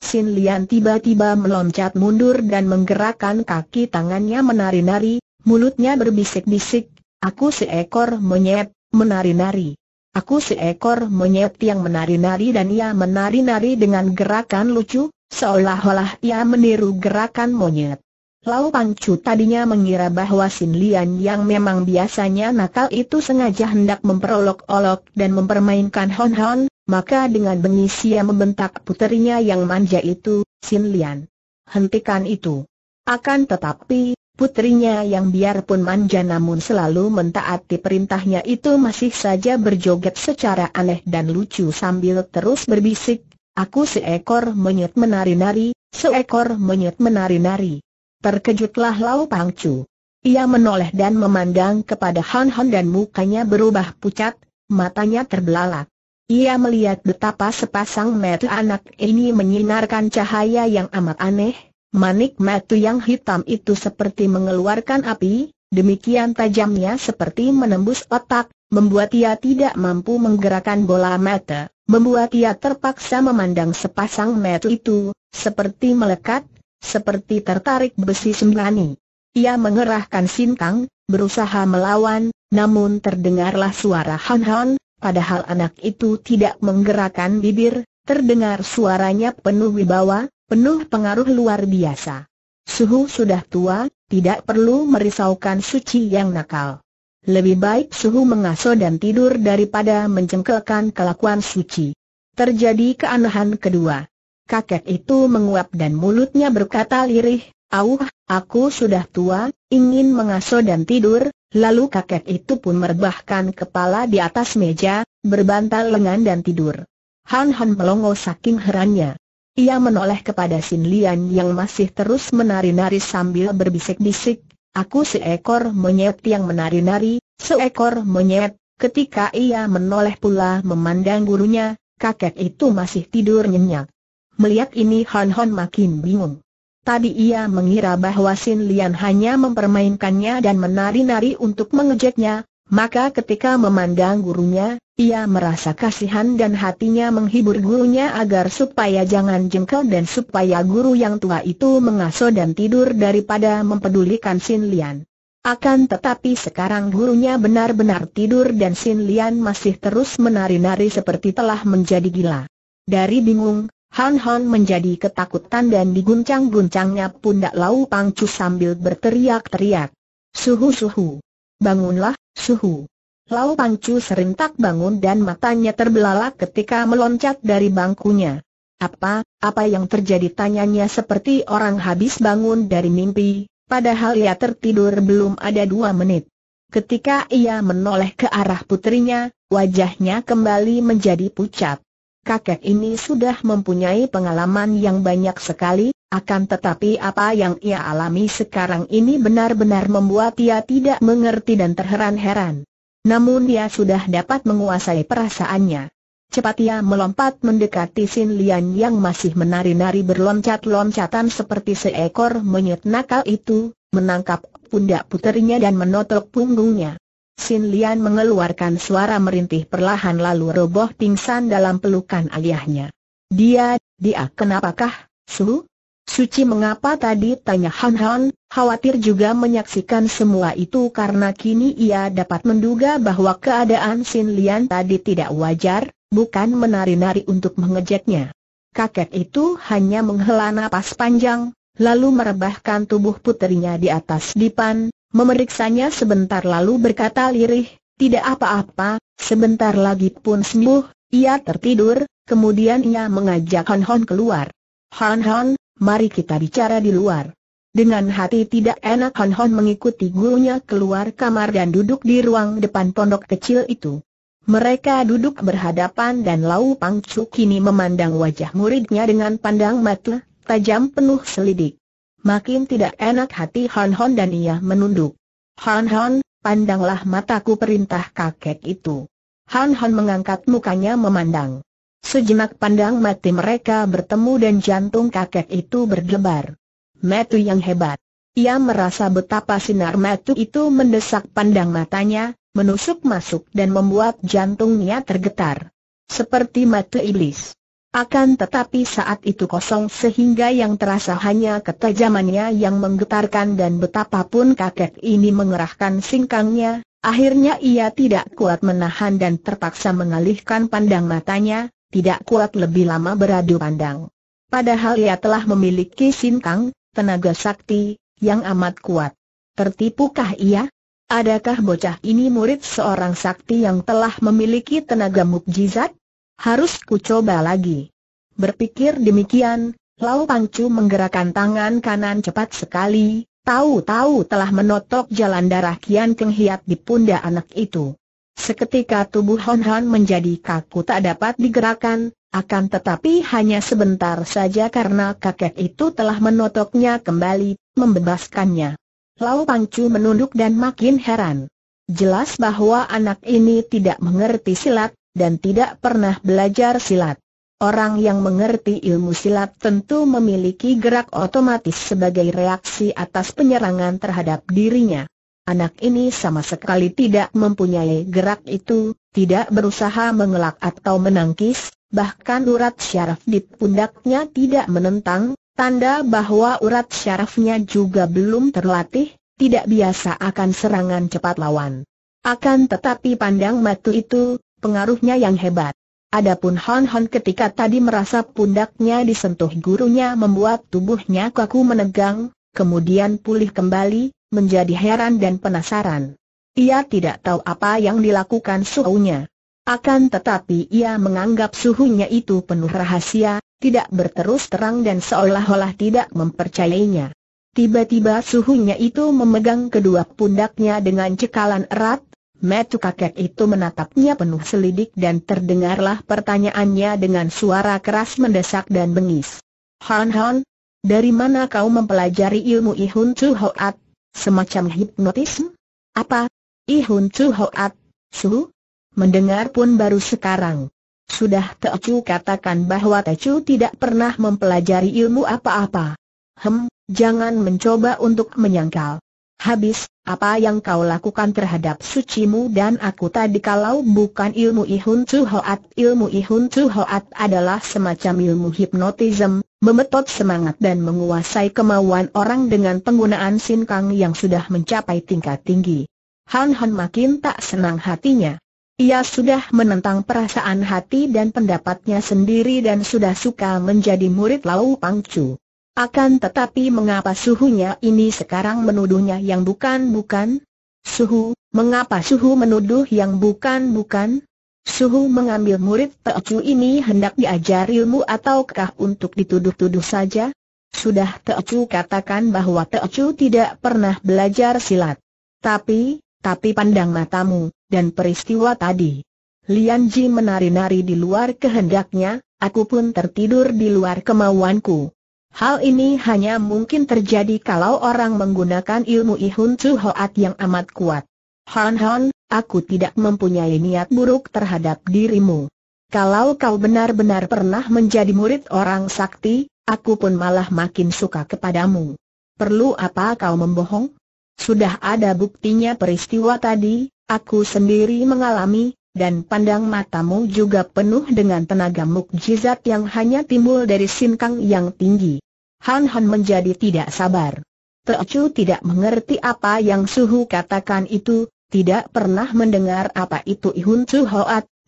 Sin Lian tiba-tiba meloncat mundur dan menggerakkan kaki tangannya menari-nari, mulutnya berbisik-bisik, aku seekor monyet, menari-nari. Aku seekor monyet yang menari-nari dan ia menari-nari dengan gerakan lucu, seolah-olah ia meniru gerakan monyet. Lau Pangcu tadinya mengira bahwa Sin Lian yang memang biasanya nakal itu sengaja hendak memperolok-olok dan mempermainkan Hon Hon, maka dengan bengis ia membentak puterinya yang manja itu, Sin Lian. Hentikan itu. Akan tetapi, Putrinya yang biarpun manja namun selalu mentaati perintahnya itu masih saja berjoget secara aneh dan lucu sambil terus berbisik, aku seekor menyut menari-nari, seekor menyut menari-nari. Terkejutlah Lau Pangcu. Ia menoleh dan memandang kepada Han Han dan mukanya berubah pucat, matanya terbelalak. Ia melihat betapa sepasang mata anak ini menyinarkan cahaya yang amat aneh, Manik matu yang hitam itu seperti mengeluarkan api, demikian tajamnya seperti menembus otak, membuat ia tidak mampu menggerakkan bola mata, membuat ia terpaksa memandang sepasang mata itu, seperti melekat, seperti tertarik besi sembrani. Ia mengerahkan sintang, berusaha melawan, namun terdengarlah suara han-han, padahal anak itu tidak menggerakkan bibir, terdengar suaranya penuh wibawa, penuh pengaruh luar biasa. Suhu sudah tua, tidak perlu merisaukan Suci yang nakal. Lebih baik Suhu mengasuh dan tidur daripada mencengkelkan kelakuan Suci. Terjadi keanehan kedua. Kakek itu menguap dan mulutnya berkata lirih, Auh, aku sudah tua, ingin mengasuh dan tidur, lalu kakek itu pun merebahkan kepala di atas meja, berbantal lengan dan tidur. Han Han melongo saking herannya. Ia menoleh kepada Sin Lian yang masih terus menari-nari sambil berbisik-bisik, Aku seekor monyet yang menari-nari, seekor monyet, ketika ia menoleh pula memandang gurunya, kakek itu masih tidur nyenyak. Melihat ini Han Hon makin bingung. Tadi ia mengira bahwa Sin Lian hanya mempermainkannya dan menari-nari untuk mengejeknya, maka ketika memandang gurunya, ia merasa kasihan dan hatinya menghibur gurunya agar supaya jangan jengkel dan supaya guru yang tua itu mengasuh dan tidur daripada mempedulikan Sin Lian. Akan tetapi sekarang gurunya benar-benar tidur dan Sin Lian masih terus menari-nari seperti telah menjadi gila. Dari bingung, Han Han menjadi ketakutan dan diguncang-guncangnya pundak Lau Pangcu sambil berteriak-teriak. Suhu-suhu bangunlah, suhu. Lau Pangcu serentak bangun dan matanya terbelalak ketika meloncat dari bangkunya. Apa, apa yang terjadi tanyanya seperti orang habis bangun dari mimpi, padahal ia tertidur belum ada dua menit. Ketika ia menoleh ke arah putrinya, wajahnya kembali menjadi pucat. Kakek ini sudah mempunyai pengalaman yang banyak sekali, akan tetapi apa yang ia alami sekarang ini benar-benar membuat ia tidak mengerti dan terheran-heran. Namun dia sudah dapat menguasai perasaannya. Cepat ia melompat mendekati Sin Lian yang masih menari-nari berloncat-loncatan seperti seekor monyet nakal itu, menangkap pundak puterinya dan menotok punggungnya. Sin Lian mengeluarkan suara merintih perlahan lalu roboh pingsan dalam pelukan ayahnya. Dia, dia kenapakah, Su? Suci mengapa tadi tanya Han Han, khawatir juga menyaksikan semua itu karena kini ia dapat menduga bahwa keadaan Sin Lian tadi tidak wajar, bukan menari-nari untuk mengejeknya. Kakek itu hanya menghela napas panjang, lalu merebahkan tubuh puterinya di atas dipan, memeriksanya sebentar lalu berkata lirih, tidak apa-apa, sebentar lagi pun sembuh, ia tertidur, kemudian ia mengajak Han Han keluar. Han Han, mari kita bicara di luar. Dengan hati tidak enak Hon Hon mengikuti gurunya keluar kamar dan duduk di ruang depan pondok kecil itu. Mereka duduk berhadapan dan Lau Pang Chu kini memandang wajah muridnya dengan pandang mata, tajam penuh selidik. Makin tidak enak hati Hon Hon dan ia menunduk. Hon Hon, pandanglah mataku perintah kakek itu. Han Han mengangkat mukanya memandang. Sejenak pandang mati mereka bertemu dan jantung kakek itu berdebar. Metu yang hebat. Ia merasa betapa sinar metu itu mendesak pandang matanya, menusuk masuk dan membuat jantungnya tergetar. Seperti mata iblis. Akan tetapi saat itu kosong sehingga yang terasa hanya ketajamannya yang menggetarkan dan betapapun kakek ini mengerahkan singkangnya, akhirnya ia tidak kuat menahan dan terpaksa mengalihkan pandang matanya, tidak kuat lebih lama beradu pandang. Padahal ia telah memiliki sinkang, tenaga sakti, yang amat kuat. Tertipukah ia? Adakah bocah ini murid seorang sakti yang telah memiliki tenaga mukjizat? Harus ku coba lagi. Berpikir demikian, Lau Pangcu menggerakkan tangan kanan cepat sekali, tahu-tahu telah menotok jalan darah Kian Keng Hiat di pundak anak itu. Seketika tubuh Hon Han menjadi kaku tak dapat digerakkan, akan tetapi hanya sebentar saja karena kakek itu telah menotoknya kembali, membebaskannya. Lau Pangcu menunduk dan makin heran. Jelas bahwa anak ini tidak mengerti silat, dan tidak pernah belajar silat. Orang yang mengerti ilmu silat tentu memiliki gerak otomatis sebagai reaksi atas penyerangan terhadap dirinya. Anak ini sama sekali tidak mempunyai gerak itu, tidak berusaha mengelak atau menangkis, bahkan urat syaraf di pundaknya tidak menentang, tanda bahwa urat syarafnya juga belum terlatih, tidak biasa akan serangan cepat lawan. Akan tetapi pandang matu itu, pengaruhnya yang hebat. Adapun Hon Hon ketika tadi merasa pundaknya disentuh gurunya membuat tubuhnya kaku menegang, kemudian pulih kembali, menjadi heran dan penasaran. Ia tidak tahu apa yang dilakukan suhunya. Akan tetapi ia menganggap suhunya itu penuh rahasia, tidak berterus terang dan seolah-olah tidak mempercayainya. Tiba-tiba suhunya itu memegang kedua pundaknya dengan cekalan erat, metu kakek itu menatapnya penuh selidik dan terdengarlah pertanyaannya dengan suara keras mendesak dan bengis. Han Han, dari mana kau mempelajari ilmu Ihun Chu Hoat? Semacam hipnotisme? Apa? Ihun Chu Hoat, Su? Mendengar pun baru sekarang. Sudah Chu katakan bahwa Chu tidak pernah mempelajari ilmu apa-apa. Hem, jangan mencoba untuk menyangkal. Habis, apa yang kau lakukan terhadap sucimu dan aku tadi kalau bukan ilmu Ihun Chu Ilmu Ihun Chu adalah semacam ilmu hipnotism, memetot semangat dan menguasai kemauan orang dengan penggunaan sinkang yang sudah mencapai tingkat tinggi. Han Han makin tak senang hatinya. Ia sudah menentang perasaan hati dan pendapatnya sendiri dan sudah suka menjadi murid Lau Pangcu. Akan tetapi mengapa suhunya ini sekarang menuduhnya yang bukan-bukan? Suhu, mengapa suhu menuduh yang bukan-bukan? Suhu mengambil murid Teocu ini hendak diajar ilmu ataukah untuk dituduh-tuduh saja? Sudah Teocu katakan bahwa Teocu tidak pernah belajar silat. Tapi, tapi pandang matamu, dan peristiwa tadi. Lian Ji menari-nari di luar kehendaknya, aku pun tertidur di luar kemauanku. Hal ini hanya mungkin terjadi kalau orang menggunakan ilmu Ihun Chu Hoat yang amat kuat. Han Han, aku tidak mempunyai niat buruk terhadap dirimu. Kalau kau benar-benar pernah menjadi murid orang sakti, aku pun malah makin suka kepadamu. Perlu apa kau membohong? Sudah ada buktinya peristiwa tadi, aku sendiri mengalami, dan pandang matamu juga penuh dengan tenaga mukjizat yang hanya timbul dari sinkang yang tinggi. Han Han menjadi tidak sabar. Teocu tidak mengerti apa yang Suhu katakan itu, tidak pernah mendengar apa itu Ihun Su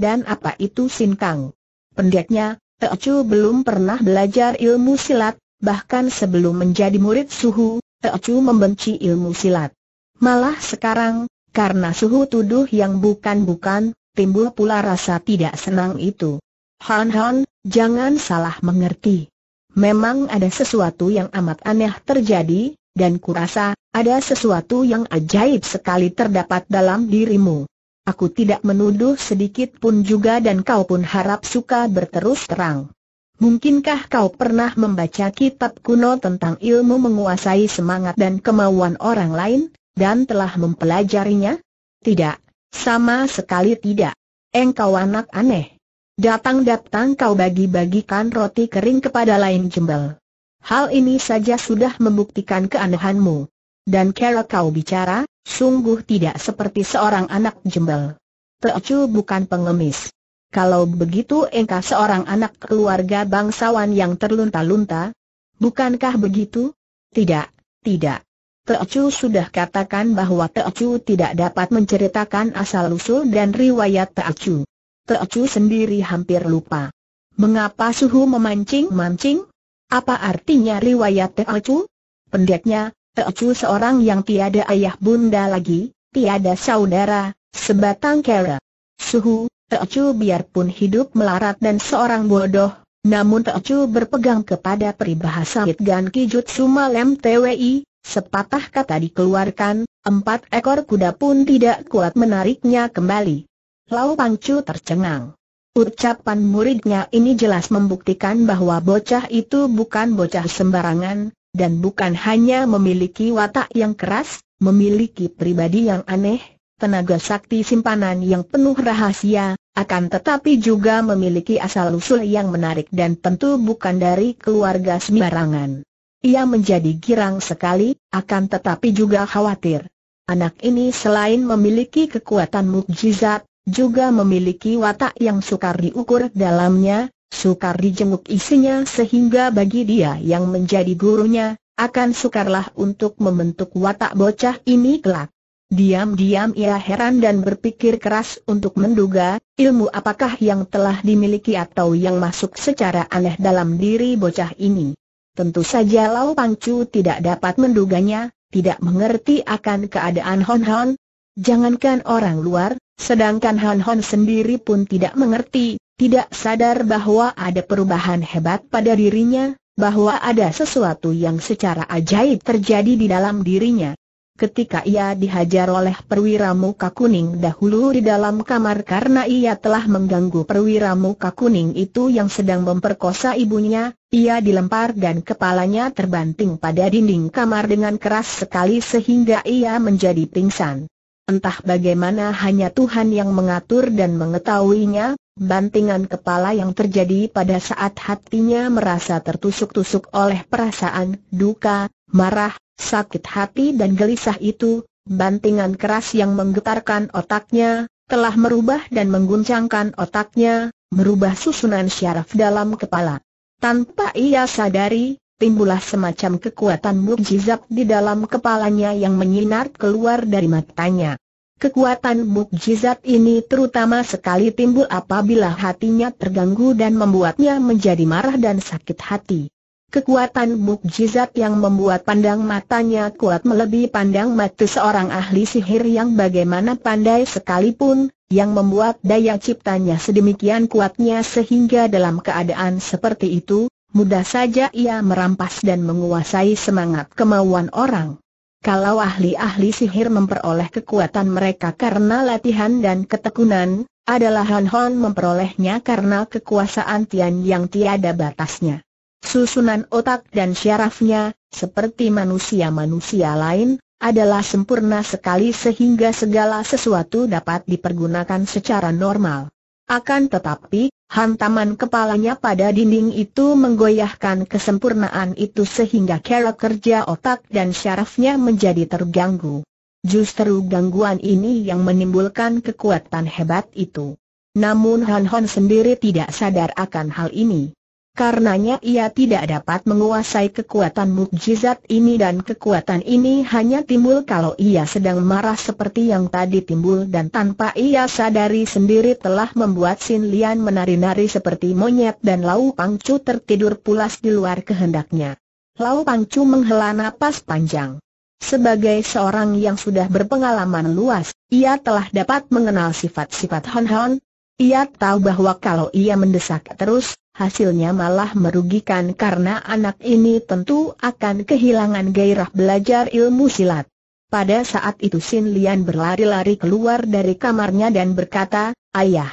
dan apa itu Sin Kang. Pendeknya, Teocu belum pernah belajar ilmu silat, bahkan sebelum menjadi murid Suhu, Teocu membenci ilmu silat. Malah sekarang, karena Suhu tuduh yang bukan-bukan, timbul pula rasa tidak senang itu. Han Han, jangan salah mengerti. Memang ada sesuatu yang amat aneh terjadi, dan kurasa, ada sesuatu yang ajaib sekali terdapat dalam dirimu. Aku tidak menuduh sedikit pun juga dan kau pun harap suka berterus terang. Mungkinkah kau pernah membaca kitab kuno tentang ilmu menguasai semangat dan kemauan orang lain, dan telah mempelajarinya? Tidak, sama sekali tidak. Engkau anak aneh. Datang-datang kau bagi-bagikan roti kering kepada lain jembel. Hal ini saja sudah membuktikan keanehanmu. Dan cara kau bicara, sungguh tidak seperti seorang anak jembel. Teocu bukan pengemis. Kalau begitu engkau seorang anak keluarga bangsawan yang terlunta-lunta? Bukankah begitu? Tidak, tidak. Teocu sudah katakan bahwa Teocu tidak dapat menceritakan asal-usul dan riwayat Teocu. Teocu sendiri hampir lupa. Mengapa suhu memancing-mancing? Apa artinya riwayat Teocu? Pendeknya, Teocu seorang yang tiada ayah bunda lagi, tiada saudara, sebatang kera. Suhu, Teocu biarpun hidup melarat dan seorang bodoh, namun Teocu berpegang kepada peribahasa Hitgan Kijutsu Malem TWI, sepatah kata dikeluarkan, empat ekor kuda pun tidak kuat menariknya kembali. Lau Pangcu tercengang. Ucapan muridnya ini jelas membuktikan bahwa bocah itu bukan bocah sembarangan, dan bukan hanya memiliki watak yang keras, memiliki pribadi yang aneh, tenaga sakti simpanan yang penuh rahasia, akan tetapi juga memiliki asal-usul yang menarik dan tentu bukan dari keluarga sembarangan. Ia menjadi girang sekali, akan tetapi juga khawatir. Anak ini selain memiliki kekuatan mukjizat, juga memiliki watak yang sukar diukur dalamnya, sukar dijenguk isinya sehingga bagi dia yang menjadi gurunya, akan sukarlah untuk membentuk watak bocah ini kelak. Diam-diam ia heran dan berpikir keras untuk menduga, ilmu apakah yang telah dimiliki atau yang masuk secara aneh dalam diri bocah ini. Tentu saja Lau Pangcu tidak dapat menduganya, tidak mengerti akan keadaan Hon Hon. Jangankan orang luar, Sedangkan Han Hon sendiri pun tidak mengerti, tidak sadar bahwa ada perubahan hebat pada dirinya, bahwa ada sesuatu yang secara ajaib terjadi di dalam dirinya. Ketika ia dihajar oleh perwira muka kuning dahulu di dalam kamar karena ia telah mengganggu perwira muka kuning itu yang sedang memperkosa ibunya, ia dilempar dan kepalanya terbanting pada dinding kamar dengan keras sekali sehingga ia menjadi pingsan. Entah bagaimana hanya Tuhan yang mengatur dan mengetahuinya, bantingan kepala yang terjadi pada saat hatinya merasa tertusuk-tusuk oleh perasaan duka, marah, sakit hati dan gelisah itu, bantingan keras yang menggetarkan otaknya, telah merubah dan mengguncangkan otaknya, merubah susunan syaraf dalam kepala. Tanpa ia sadari, timbullah semacam kekuatan mukjizat di dalam kepalanya yang menyinar keluar dari matanya. Kekuatan mukjizat ini terutama sekali timbul apabila hatinya terganggu dan membuatnya menjadi marah dan sakit hati. Kekuatan mukjizat yang membuat pandang matanya kuat melebihi pandang mata seorang ahli sihir yang bagaimana pandai sekalipun, yang membuat daya ciptanya sedemikian kuatnya sehingga dalam keadaan seperti itu, mudah saja ia merampas dan menguasai semangat kemauan orang. Kalau ahli-ahli sihir memperoleh kekuatan mereka karena latihan dan ketekunan, adalah Han Hon memperolehnya karena kekuasaan Tian yang tiada batasnya. Susunan otak dan syarafnya, seperti manusia-manusia lain, adalah sempurna sekali sehingga segala sesuatu dapat dipergunakan secara normal. Akan tetapi, hantaman kepalanya pada dinding itu menggoyahkan kesempurnaan itu sehingga cara kerja otak dan syarafnya menjadi terganggu. Justru gangguan ini yang menimbulkan kekuatan hebat itu. Namun Han Hon sendiri tidak sadar akan hal ini. Karenanya ia tidak dapat menguasai kekuatan mukjizat ini dan kekuatan ini hanya timbul kalau ia sedang marah seperti yang tadi timbul dan tanpa ia sadari sendiri telah membuat Sin Lian menari-nari seperti monyet dan Lau Pangcu tertidur pulas di luar kehendaknya. Lau Pangcu menghela napas panjang. Sebagai seorang yang sudah berpengalaman luas, ia telah dapat mengenal sifat-sifat Hon Hon, ia tahu bahwa kalau ia mendesak terus, hasilnya malah merugikan karena anak ini tentu akan kehilangan gairah belajar ilmu silat. Pada saat itu Sin Lian berlari-lari keluar dari kamarnya dan berkata, Ayah,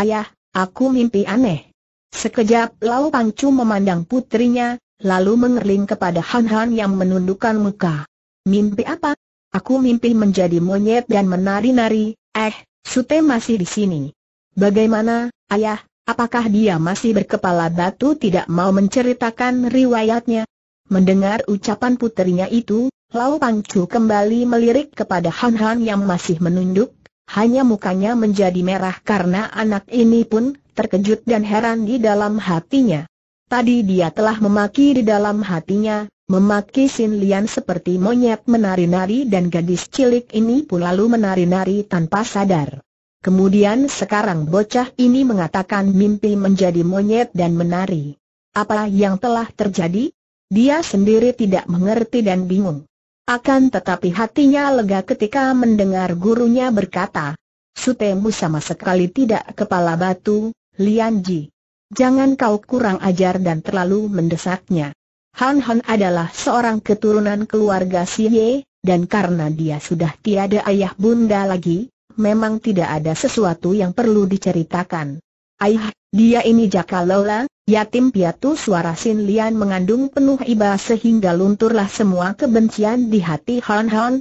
ayah, aku mimpi aneh. Sekejap Lau Pancu memandang putrinya, lalu mengerling kepada Han Han yang menundukkan muka. Mimpi apa? Aku mimpi menjadi monyet dan menari-nari, eh, Sute masih di sini. Bagaimana, ayah, apakah dia masih berkepala batu tidak mau menceritakan riwayatnya? Mendengar ucapan putrinya itu, Lau Pangcu kembali melirik kepada Han Han yang masih menunduk, hanya mukanya menjadi merah karena anak ini pun terkejut dan heran di dalam hatinya. Tadi dia telah memaki di dalam hatinya, memaki Sin Lian seperti monyet menari-nari dan gadis cilik ini pun lalu menari-nari tanpa sadar. Kemudian sekarang bocah ini mengatakan mimpi menjadi monyet dan menari. Apa yang telah terjadi? Dia sendiri tidak mengerti dan bingung. Akan tetapi hatinya lega ketika mendengar gurunya berkata, Sutemu sama sekali tidak kepala batu, Lianji. Jangan kau kurang ajar dan terlalu mendesaknya. Han Han adalah seorang keturunan keluarga Si Ye, dan karena dia sudah tiada ayah bunda lagi, memang tidak ada sesuatu yang perlu diceritakan. Aih, dia ini Jaka Lola, yatim piatu suara Sin Lian mengandung penuh iba sehingga lunturlah semua kebencian di hati Han Han.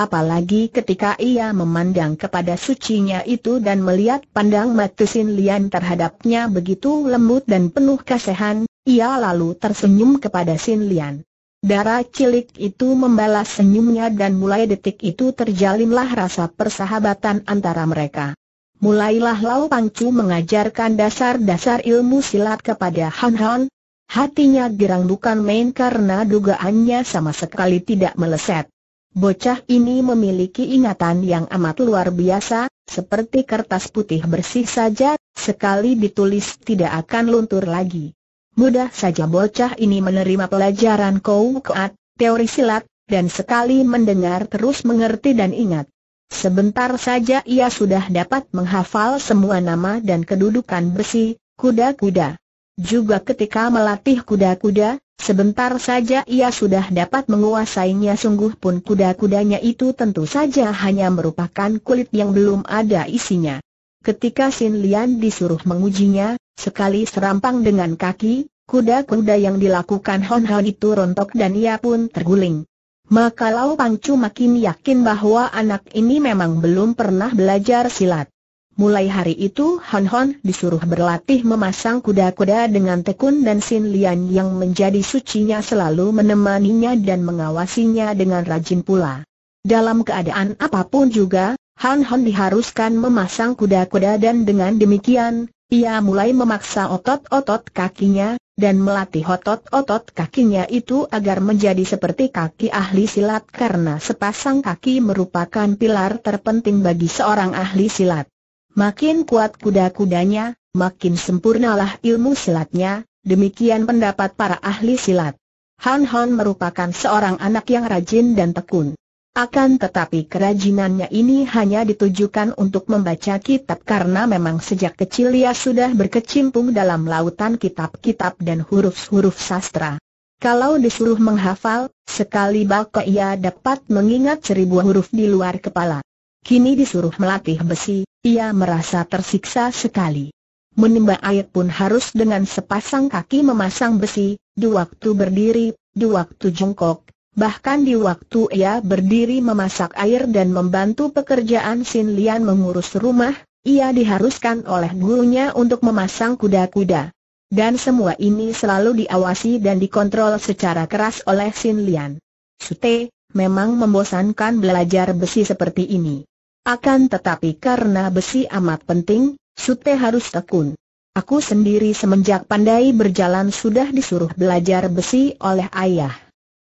Apalagi ketika ia memandang kepada sucinya itu dan melihat pandang mata Sin Lian terhadapnya begitu lembut dan penuh kasihan, ia lalu tersenyum kepada Sin Lian. Darah cilik itu membalas senyumnya dan mulai detik itu terjalinlah rasa persahabatan antara mereka. Mulailah Lau Pangcu mengajarkan dasar-dasar ilmu silat kepada Han Han. Hatinya girang bukan main karena dugaannya sama sekali tidak meleset. Bocah ini memiliki ingatan yang amat luar biasa, seperti kertas putih bersih saja, sekali ditulis tidak akan luntur lagi mudah saja bocah ini menerima pelajaran kau kuat, teori silat, dan sekali mendengar terus mengerti dan ingat. Sebentar saja ia sudah dapat menghafal semua nama dan kedudukan besi, kuda-kuda. Juga ketika melatih kuda-kuda, sebentar saja ia sudah dapat menguasainya sungguh pun kuda-kudanya itu tentu saja hanya merupakan kulit yang belum ada isinya. Ketika Sin Lian disuruh mengujinya, sekali serampang dengan kaki, Kuda-kuda yang dilakukan Hon Hon itu rontok dan ia pun terguling. Maka Lau Pangcu makin yakin bahwa anak ini memang belum pernah belajar silat. Mulai hari itu Hon Hon disuruh berlatih memasang kuda-kuda dengan tekun dan Sin Lian yang menjadi sucinya selalu menemaninya dan mengawasinya dengan rajin pula. Dalam keadaan apapun juga, Hon Hon diharuskan memasang kuda-kuda dan dengan demikian, ia mulai memaksa otot-otot kakinya, dan melatih otot-otot kakinya itu agar menjadi seperti kaki ahli silat karena sepasang kaki merupakan pilar terpenting bagi seorang ahli silat. Makin kuat kuda-kudanya, makin sempurnalah ilmu silatnya, demikian pendapat para ahli silat. Han Han merupakan seorang anak yang rajin dan tekun. Akan tetapi kerajinannya ini hanya ditujukan untuk membaca kitab karena memang sejak kecil ia sudah berkecimpung dalam lautan kitab-kitab dan huruf-huruf sastra. Kalau disuruh menghafal, sekali bakal ia dapat mengingat seribu huruf di luar kepala. Kini disuruh melatih besi, ia merasa tersiksa sekali. Menimba air pun harus dengan sepasang kaki memasang besi, dua waktu berdiri, dua waktu jongkok, bahkan di waktu ia berdiri memasak air dan membantu pekerjaan Sin Lian mengurus rumah, ia diharuskan oleh gurunya untuk memasang kuda-kuda. Dan semua ini selalu diawasi dan dikontrol secara keras oleh Sin Lian. Sute, memang membosankan belajar besi seperti ini. Akan tetapi karena besi amat penting, Sute harus tekun. Aku sendiri semenjak pandai berjalan sudah disuruh belajar besi oleh ayah.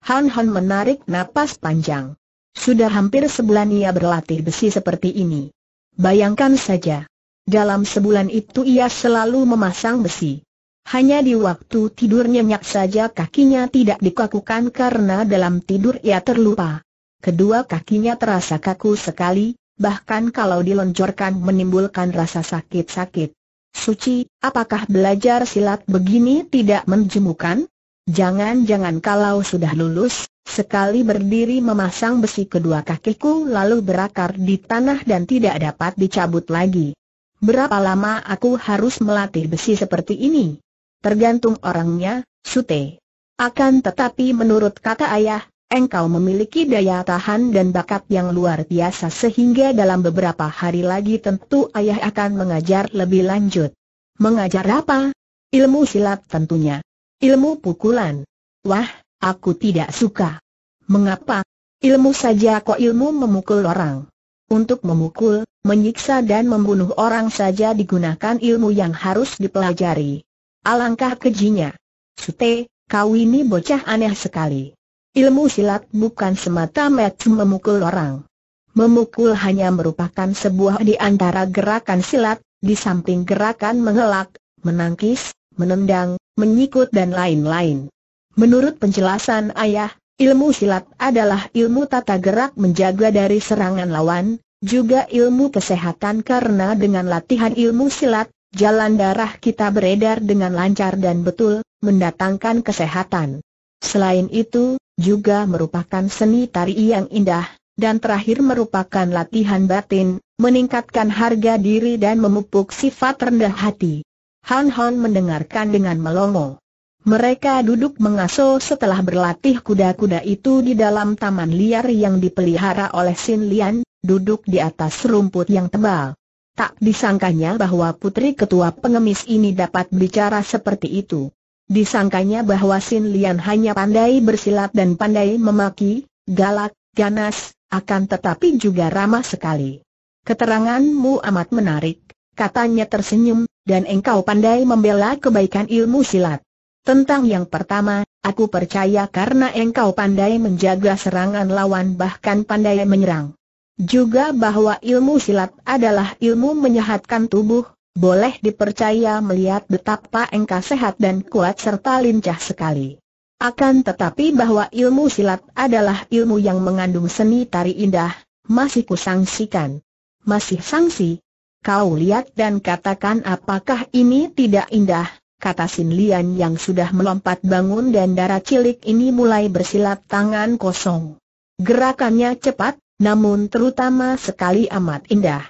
Han Han menarik napas panjang. Sudah hampir sebulan ia berlatih besi seperti ini. Bayangkan saja. Dalam sebulan itu ia selalu memasang besi. Hanya di waktu tidur nyenyak saja kakinya tidak dikakukan karena dalam tidur ia terlupa. Kedua kakinya terasa kaku sekali, bahkan kalau dilonjorkan menimbulkan rasa sakit-sakit. Suci, apakah belajar silat begini tidak menjemukan? Jangan-jangan kalau sudah lulus, sekali berdiri memasang besi kedua kakiku lalu berakar di tanah dan tidak dapat dicabut lagi. Berapa lama aku harus melatih besi seperti ini? Tergantung orangnya, Sute. Akan tetapi menurut kata ayah, engkau memiliki daya tahan dan bakat yang luar biasa sehingga dalam beberapa hari lagi tentu ayah akan mengajar lebih lanjut. Mengajar apa? Ilmu silat tentunya. Ilmu pukulan. Wah, aku tidak suka. Mengapa? Ilmu saja kok ilmu memukul orang. Untuk memukul, menyiksa dan membunuh orang saja digunakan ilmu yang harus dipelajari. Alangkah kejinya. Sute, kau ini bocah aneh sekali. Ilmu silat bukan semata-mata memukul orang. Memukul hanya merupakan sebuah di antara gerakan silat, di samping gerakan mengelak, menangkis, menendang, menyikut dan lain-lain. Menurut penjelasan ayah, ilmu silat adalah ilmu tata gerak menjaga dari serangan lawan, juga ilmu kesehatan karena dengan latihan ilmu silat, jalan darah kita beredar dengan lancar dan betul, mendatangkan kesehatan. Selain itu, juga merupakan seni tari yang indah, dan terakhir merupakan latihan batin, meningkatkan harga diri dan memupuk sifat rendah hati. Han Han mendengarkan dengan melongo. Mereka duduk mengaso setelah berlatih kuda-kuda itu di dalam taman liar yang dipelihara oleh Sin Lian, duduk di atas rumput yang tebal. Tak disangkanya bahwa putri ketua pengemis ini dapat bicara seperti itu. Disangkanya bahwa Sin Lian hanya pandai bersilat dan pandai memaki, galak, ganas, akan tetapi juga ramah sekali. Keteranganmu amat menarik, katanya tersenyum, dan engkau pandai membela kebaikan ilmu silat. Tentang yang pertama, aku percaya karena engkau pandai menjaga serangan lawan bahkan pandai menyerang. Juga bahwa ilmu silat adalah ilmu menyehatkan tubuh, boleh dipercaya melihat betapa engkau sehat dan kuat serta lincah sekali. Akan tetapi bahwa ilmu silat adalah ilmu yang mengandung seni tari indah, masih kusangsikan. Masih sangsi, Kau lihat dan katakan apakah ini tidak indah, kata Sin Lian yang sudah melompat bangun dan darah cilik ini mulai bersilat tangan kosong. Gerakannya cepat, namun terutama sekali amat indah.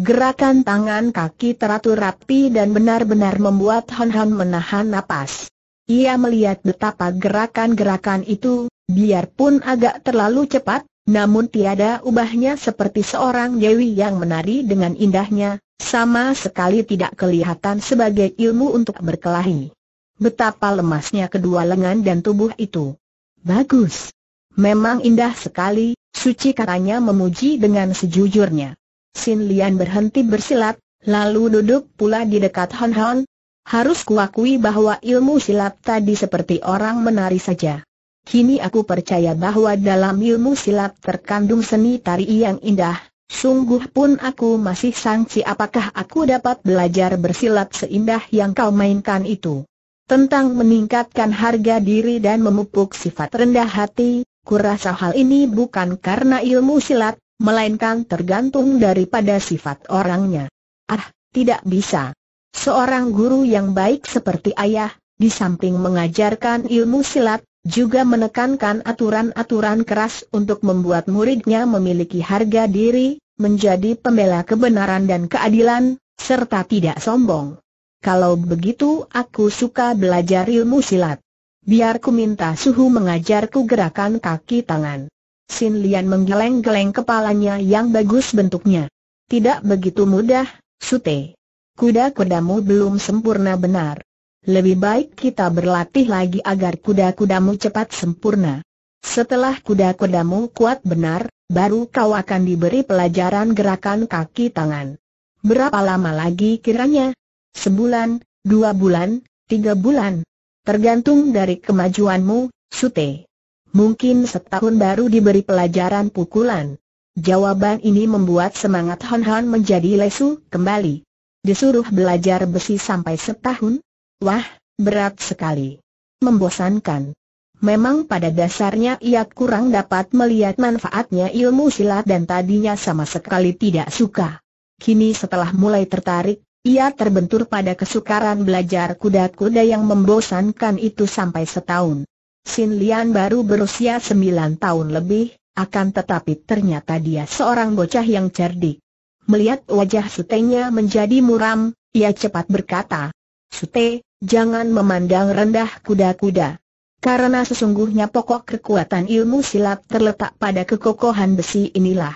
Gerakan tangan kaki teratur rapi dan benar-benar membuat Hon Hon menahan napas. Ia melihat betapa gerakan-gerakan itu, biarpun agak terlalu cepat, namun tiada ubahnya seperti seorang dewi yang menari dengan indahnya, sama sekali tidak kelihatan sebagai ilmu untuk berkelahi. Betapa lemasnya kedua lengan dan tubuh itu. Bagus. Memang indah sekali, suci katanya memuji dengan sejujurnya. Sin Lian berhenti bersilat, lalu duduk pula di dekat Hon Hon. Harus kuakui bahwa ilmu silat tadi seperti orang menari saja. Kini aku percaya bahwa dalam ilmu silat terkandung seni tari yang indah, sungguh pun aku masih sangsi apakah aku dapat belajar bersilat seindah yang kau mainkan itu. Tentang meningkatkan harga diri dan memupuk sifat rendah hati, kurasa hal ini bukan karena ilmu silat, melainkan tergantung daripada sifat orangnya. Ah, tidak bisa. Seorang guru yang baik seperti ayah, di samping mengajarkan ilmu silat, juga menekankan aturan-aturan keras untuk membuat muridnya memiliki harga diri, menjadi pembela kebenaran dan keadilan, serta tidak sombong. Kalau begitu aku suka belajar ilmu silat. Biar ku minta suhu mengajarku gerakan kaki tangan. Sin Lian menggeleng-geleng kepalanya yang bagus bentuknya. Tidak begitu mudah, Sute. Kuda-kudamu belum sempurna benar lebih baik kita berlatih lagi agar kuda-kudamu cepat sempurna. Setelah kuda-kudamu kuat benar, baru kau akan diberi pelajaran gerakan kaki tangan. Berapa lama lagi kiranya? Sebulan, dua bulan, tiga bulan. Tergantung dari kemajuanmu, Sute. Mungkin setahun baru diberi pelajaran pukulan. Jawaban ini membuat semangat Hon Hon menjadi lesu kembali. Disuruh belajar besi sampai setahun, Wah, berat sekali. Membosankan. Memang pada dasarnya ia kurang dapat melihat manfaatnya ilmu silat dan tadinya sama sekali tidak suka. Kini setelah mulai tertarik, ia terbentur pada kesukaran belajar kuda-kuda yang membosankan itu sampai setahun. Sin Lian baru berusia sembilan tahun lebih, akan tetapi ternyata dia seorang bocah yang cerdik. Melihat wajah sutenya menjadi muram, ia cepat berkata, Sute, jangan memandang rendah kuda-kuda. Karena sesungguhnya pokok kekuatan ilmu silat terletak pada kekokohan besi inilah.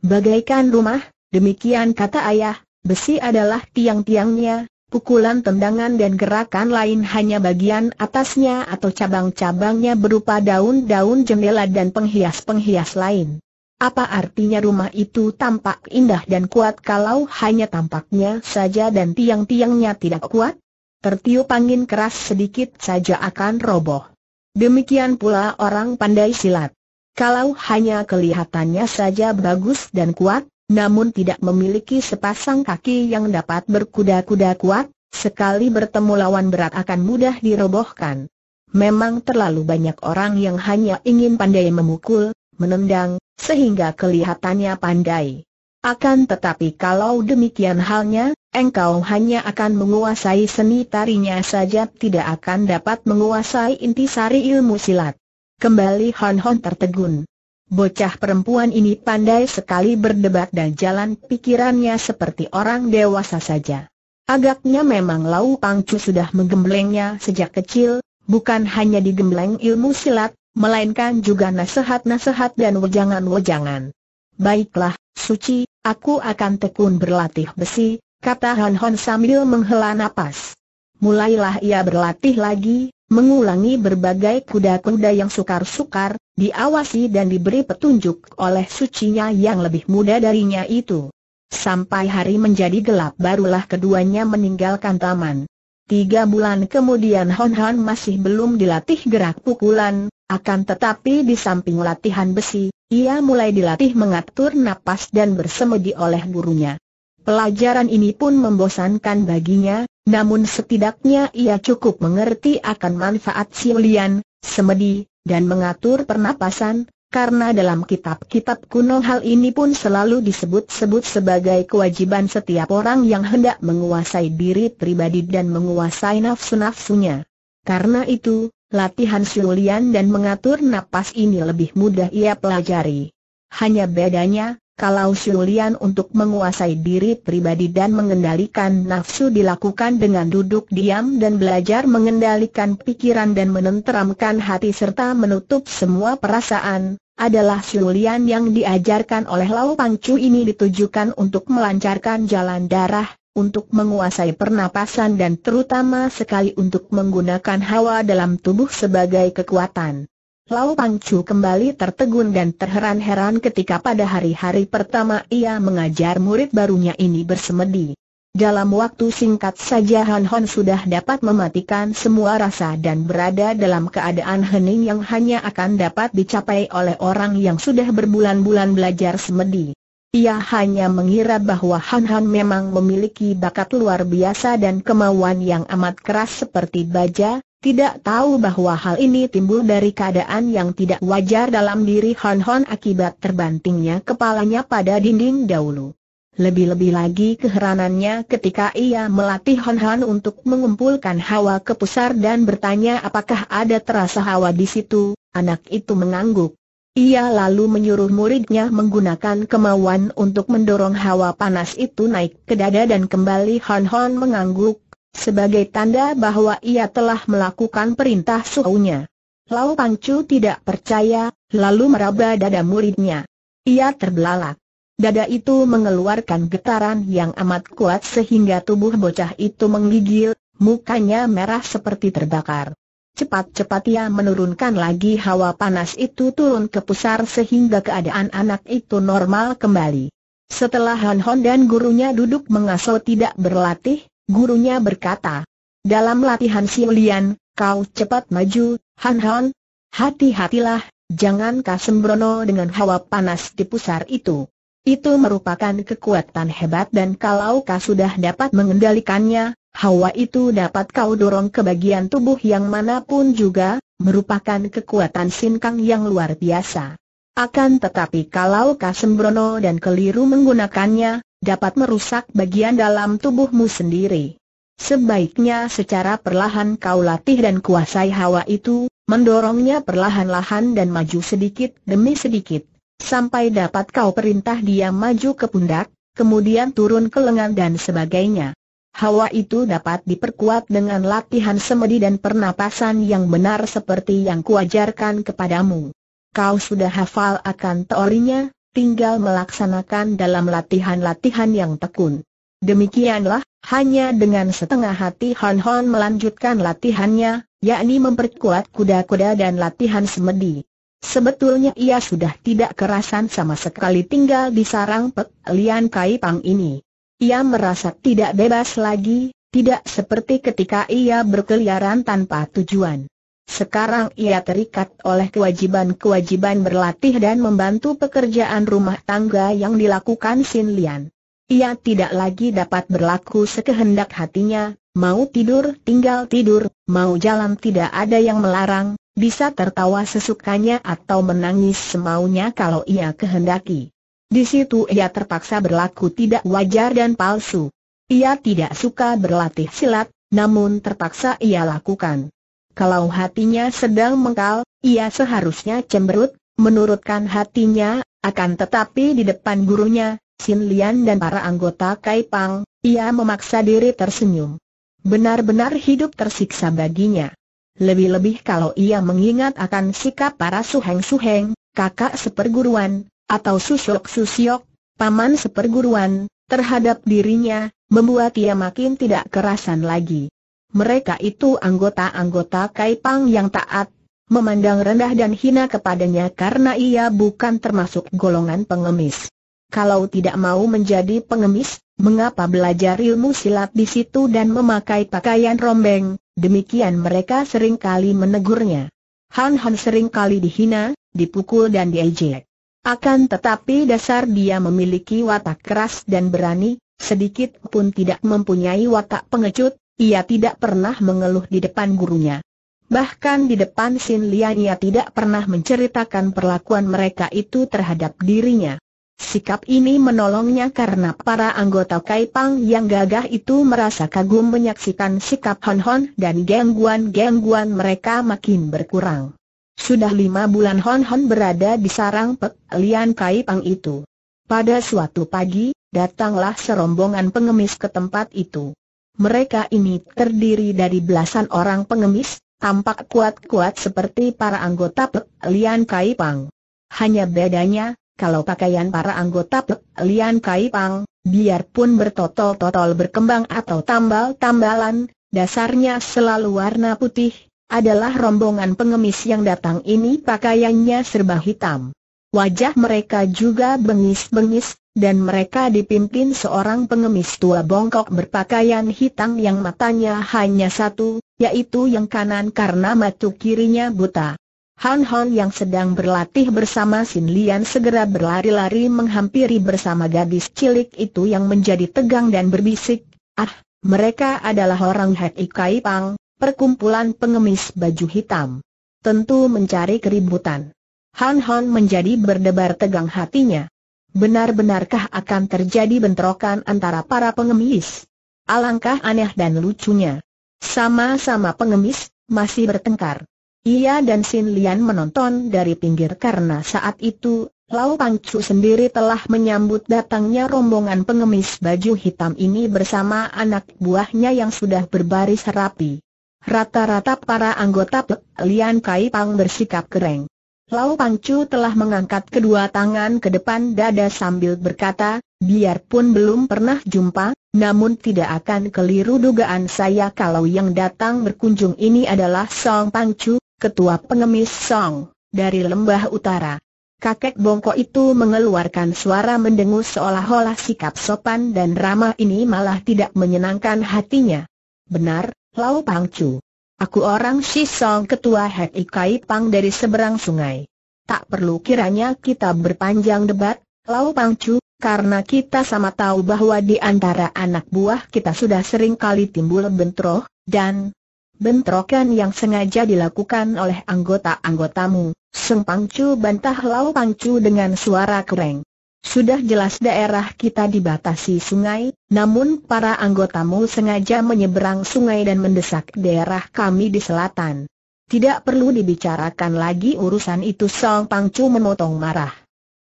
Bagaikan rumah, demikian kata ayah, besi adalah tiang-tiangnya, pukulan tendangan dan gerakan lain hanya bagian atasnya atau cabang-cabangnya berupa daun-daun jendela dan penghias-penghias lain. Apa artinya rumah itu tampak indah dan kuat kalau hanya tampaknya saja dan tiang-tiangnya tidak kuat? tertiup angin keras sedikit saja akan roboh. Demikian pula orang pandai silat. Kalau hanya kelihatannya saja bagus dan kuat, namun tidak memiliki sepasang kaki yang dapat berkuda-kuda kuat, sekali bertemu lawan berat akan mudah dirobohkan. Memang terlalu banyak orang yang hanya ingin pandai memukul, menendang, sehingga kelihatannya pandai. Akan tetapi kalau demikian halnya, engkau hanya akan menguasai seni tarinya saja tidak akan dapat menguasai inti sari ilmu silat. Kembali Hon Hon tertegun. Bocah perempuan ini pandai sekali berdebat dan jalan pikirannya seperti orang dewasa saja. Agaknya memang Lau Pangcu sudah menggemblengnya sejak kecil, bukan hanya digembleng ilmu silat, melainkan juga nasihat-nasihat dan wejangan-wejangan. Baiklah, Suci, Aku akan tekun berlatih besi, kata Han Hon sambil menghela napas. Mulailah ia berlatih lagi, mengulangi berbagai kuda-kuda yang sukar-sukar, diawasi dan diberi petunjuk oleh sucinya yang lebih muda darinya itu. Sampai hari menjadi gelap barulah keduanya meninggalkan taman. Tiga bulan kemudian Hon Han masih belum dilatih gerak pukulan, akan tetapi di samping latihan besi, ia mulai dilatih mengatur napas dan bersemedi oleh gurunya. Pelajaran ini pun membosankan baginya, namun setidaknya ia cukup mengerti akan manfaat siulian, semedi, dan mengatur pernapasan, karena dalam kitab-kitab kuno hal ini pun selalu disebut-sebut sebagai kewajiban setiap orang yang hendak menguasai diri pribadi dan menguasai nafsu-nafsunya. Karena itu, latihan siulian dan mengatur napas ini lebih mudah ia pelajari. Hanya bedanya, kalau siulian untuk menguasai diri pribadi dan mengendalikan nafsu dilakukan dengan duduk diam dan belajar mengendalikan pikiran dan menenteramkan hati serta menutup semua perasaan, adalah siulian yang diajarkan oleh Lau Pangcu ini ditujukan untuk melancarkan jalan darah, untuk menguasai pernapasan dan terutama sekali untuk menggunakan hawa dalam tubuh sebagai kekuatan. Lau Pangcu kembali tertegun dan terheran-heran ketika pada hari-hari pertama ia mengajar murid barunya ini bersemedi. Dalam waktu singkat saja Han Hon sudah dapat mematikan semua rasa dan berada dalam keadaan hening yang hanya akan dapat dicapai oleh orang yang sudah berbulan-bulan belajar semedi. Ia hanya mengira bahwa Han Han memang memiliki bakat luar biasa dan kemauan yang amat keras seperti baja, tidak tahu bahwa hal ini timbul dari keadaan yang tidak wajar dalam diri Han Han akibat terbantingnya kepalanya pada dinding dahulu. Lebih-lebih lagi keheranannya ketika ia melatih Han Han untuk mengumpulkan hawa ke pusar dan bertanya apakah ada terasa hawa di situ, anak itu mengangguk. Ia lalu menyuruh muridnya menggunakan kemauan untuk mendorong hawa panas itu naik ke dada dan kembali Hon Hon mengangguk, sebagai tanda bahwa ia telah melakukan perintah suhunya. Lau Pang Chu tidak percaya, lalu meraba dada muridnya. Ia terbelalak. Dada itu mengeluarkan getaran yang amat kuat sehingga tubuh bocah itu menggigil, mukanya merah seperti terbakar. Cepat-cepat ia menurunkan lagi hawa panas itu turun ke pusar sehingga keadaan anak itu normal kembali. Setelah Han Hon dan gurunya duduk mengasuh tidak berlatih, gurunya berkata, dalam latihan Siulian, kau cepat maju, Han Hon. Hati-hatilah, jangan kasembrono dengan hawa panas di pusar itu. Itu merupakan kekuatan hebat dan kalau kau sudah dapat mengendalikannya, Hawa itu dapat kau dorong ke bagian tubuh yang manapun juga, merupakan kekuatan sinkang yang luar biasa. Akan tetapi kalau kasembrono dan keliru menggunakannya, dapat merusak bagian dalam tubuhmu sendiri. Sebaiknya secara perlahan kau latih dan kuasai hawa itu, mendorongnya perlahan-lahan dan maju sedikit demi sedikit, sampai dapat kau perintah dia maju ke pundak, kemudian turun ke lengan dan sebagainya. Hawa itu dapat diperkuat dengan latihan semedi dan pernapasan yang benar seperti yang kuajarkan kepadamu. Kau sudah hafal akan teorinya, tinggal melaksanakan dalam latihan-latihan yang tekun. Demikianlah, hanya dengan setengah hati Han Hon melanjutkan latihannya, yakni memperkuat kuda-kuda dan latihan semedi. Sebetulnya ia sudah tidak kerasan sama sekali tinggal di sarang Pek Lian Kai Pang ini. Ia merasa tidak bebas lagi, tidak seperti ketika ia berkeliaran tanpa tujuan. Sekarang ia terikat oleh kewajiban-kewajiban berlatih dan membantu pekerjaan rumah tangga yang dilakukan Sin Lian. Ia tidak lagi dapat berlaku sekehendak hatinya, mau tidur tinggal tidur, mau jalan tidak ada yang melarang, bisa tertawa sesukanya atau menangis semaunya kalau ia kehendaki. Di situ ia terpaksa berlaku tidak wajar dan palsu. Ia tidak suka berlatih silat, namun terpaksa ia lakukan. Kalau hatinya sedang mengkal, ia seharusnya cemberut, menurutkan hatinya, akan tetapi di depan gurunya, Sin Lian dan para anggota Kai Pang, ia memaksa diri tersenyum. Benar-benar hidup tersiksa baginya. Lebih-lebih kalau ia mengingat akan sikap para suheng-suheng, kakak seperguruan, atau Susyok Susyok, paman seperguruan, terhadap dirinya, membuat ia makin tidak kerasan lagi. Mereka itu anggota-anggota Kaipang yang taat, memandang rendah dan hina kepadanya karena ia bukan termasuk golongan pengemis. Kalau tidak mau menjadi pengemis, mengapa belajar ilmu silat di situ dan memakai pakaian rombeng, demikian mereka sering kali menegurnya. Han Han sering kali dihina, dipukul dan diejek. Akan tetapi dasar dia memiliki watak keras dan berani, sedikit pun tidak mempunyai watak pengecut, ia tidak pernah mengeluh di depan gurunya. Bahkan di depan Sin Lian ia tidak pernah menceritakan perlakuan mereka itu terhadap dirinya. Sikap ini menolongnya karena para anggota Kaipang yang gagah itu merasa kagum menyaksikan sikap Hon Hon dan gangguan-gangguan mereka makin berkurang. Sudah lima bulan Hon Hon berada di sarang Pek Lian Kai Pang itu. Pada suatu pagi, datanglah serombongan pengemis ke tempat itu. Mereka ini terdiri dari belasan orang pengemis, tampak kuat-kuat seperti para anggota Pek Lian Kai Pang. Hanya bedanya, kalau pakaian para anggota Pek Lian Kai Pang, biarpun bertotol-totol berkembang atau tambal-tambalan, dasarnya selalu warna putih, adalah rombongan pengemis yang datang ini pakaiannya serba hitam. Wajah mereka juga bengis-bengis, dan mereka dipimpin seorang pengemis tua bongkok berpakaian hitam yang matanya hanya satu, yaitu yang kanan karena mata kirinya buta. Han Han yang sedang berlatih bersama Sin Lian segera berlari-lari menghampiri bersama gadis cilik itu yang menjadi tegang dan berbisik, Ah, mereka adalah orang Hei Kai Pang, perkumpulan pengemis baju hitam. Tentu mencari keributan. Han Han menjadi berdebar tegang hatinya. Benar-benarkah akan terjadi bentrokan antara para pengemis? Alangkah aneh dan lucunya. Sama-sama pengemis, masih bertengkar. Ia dan Sin Lian menonton dari pinggir karena saat itu, Lau Pang Chu sendiri telah menyambut datangnya rombongan pengemis baju hitam ini bersama anak buahnya yang sudah berbaris rapi. Rata-rata para anggota Lian Kai Pang bersikap kereng. Lau Pang Chu telah mengangkat kedua tangan ke depan dada sambil berkata, biarpun belum pernah jumpa, namun tidak akan keliru dugaan saya kalau yang datang berkunjung ini adalah Song Pang Chu, ketua pengemis Song, dari Lembah Utara. Kakek bongkok itu mengeluarkan suara mendengus seolah-olah sikap sopan dan ramah ini malah tidak menyenangkan hatinya. Benar, Lau Pangcu. Aku orang Shisong ketua Hek Ikai Pang dari seberang sungai. Tak perlu kiranya kita berpanjang debat, Lau Pangcu, karena kita sama tahu bahwa di antara anak buah kita sudah sering kali timbul bentroh dan bentrokan yang sengaja dilakukan oleh anggota-anggotamu. Seng Pangcu bantah Lau Pangcu dengan suara kereng. Sudah jelas daerah kita dibatasi sungai, namun para anggotamu sengaja menyeberang sungai dan mendesak daerah kami di selatan. Tidak perlu dibicarakan lagi urusan itu Song Pangcu memotong marah.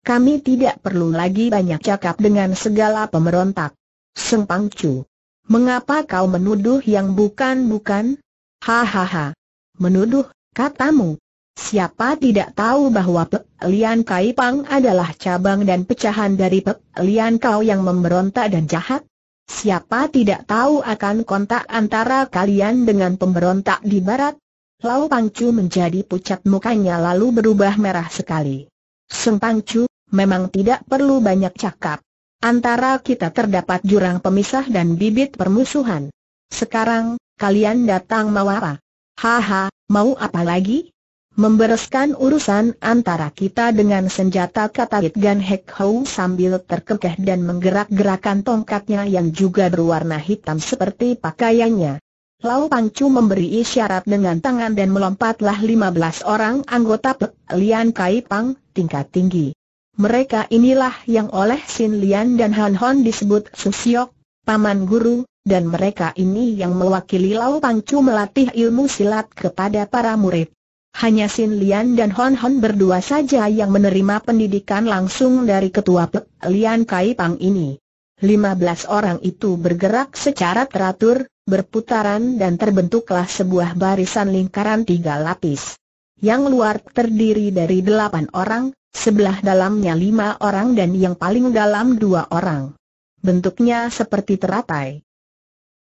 Kami tidak perlu lagi banyak cakap dengan segala pemberontak. Song Pangcu, mengapa kau menuduh yang bukan-bukan? Hahaha. Menuduh, katamu, Siapa tidak tahu bahwa Pek Lian Kai Pang adalah cabang dan pecahan dari Pek Lian Kau yang memberontak dan jahat? Siapa tidak tahu akan kontak antara kalian dengan pemberontak di barat? Lau Pangcu menjadi pucat mukanya lalu berubah merah sekali. Seng Pangcu, memang tidak perlu banyak cakap. Antara kita terdapat jurang pemisah dan bibit permusuhan. Sekarang, kalian datang mau apa? Haha, mau apa lagi? membereskan urusan antara kita dengan senjata kata Gan Hek Hou sambil terkekeh dan menggerak-gerakan tongkatnya yang juga berwarna hitam seperti pakaiannya. Lau Pangcu memberi isyarat dengan tangan dan melompatlah 15 orang anggota Pek Lian Kai Pang, tingkat tinggi. Mereka inilah yang oleh Sin Lian dan Han Hon disebut Susiok, Paman Guru, dan mereka ini yang mewakili Lau Pangcu melatih ilmu silat kepada para murid. Hanya Sin Lian dan Hon Hon berdua saja yang menerima pendidikan langsung dari ketua Pek Lian Kai Pang ini. 15 orang itu bergerak secara teratur, berputaran dan terbentuklah sebuah barisan lingkaran tiga lapis. Yang luar terdiri dari delapan orang, sebelah dalamnya lima orang dan yang paling dalam dua orang. Bentuknya seperti teratai.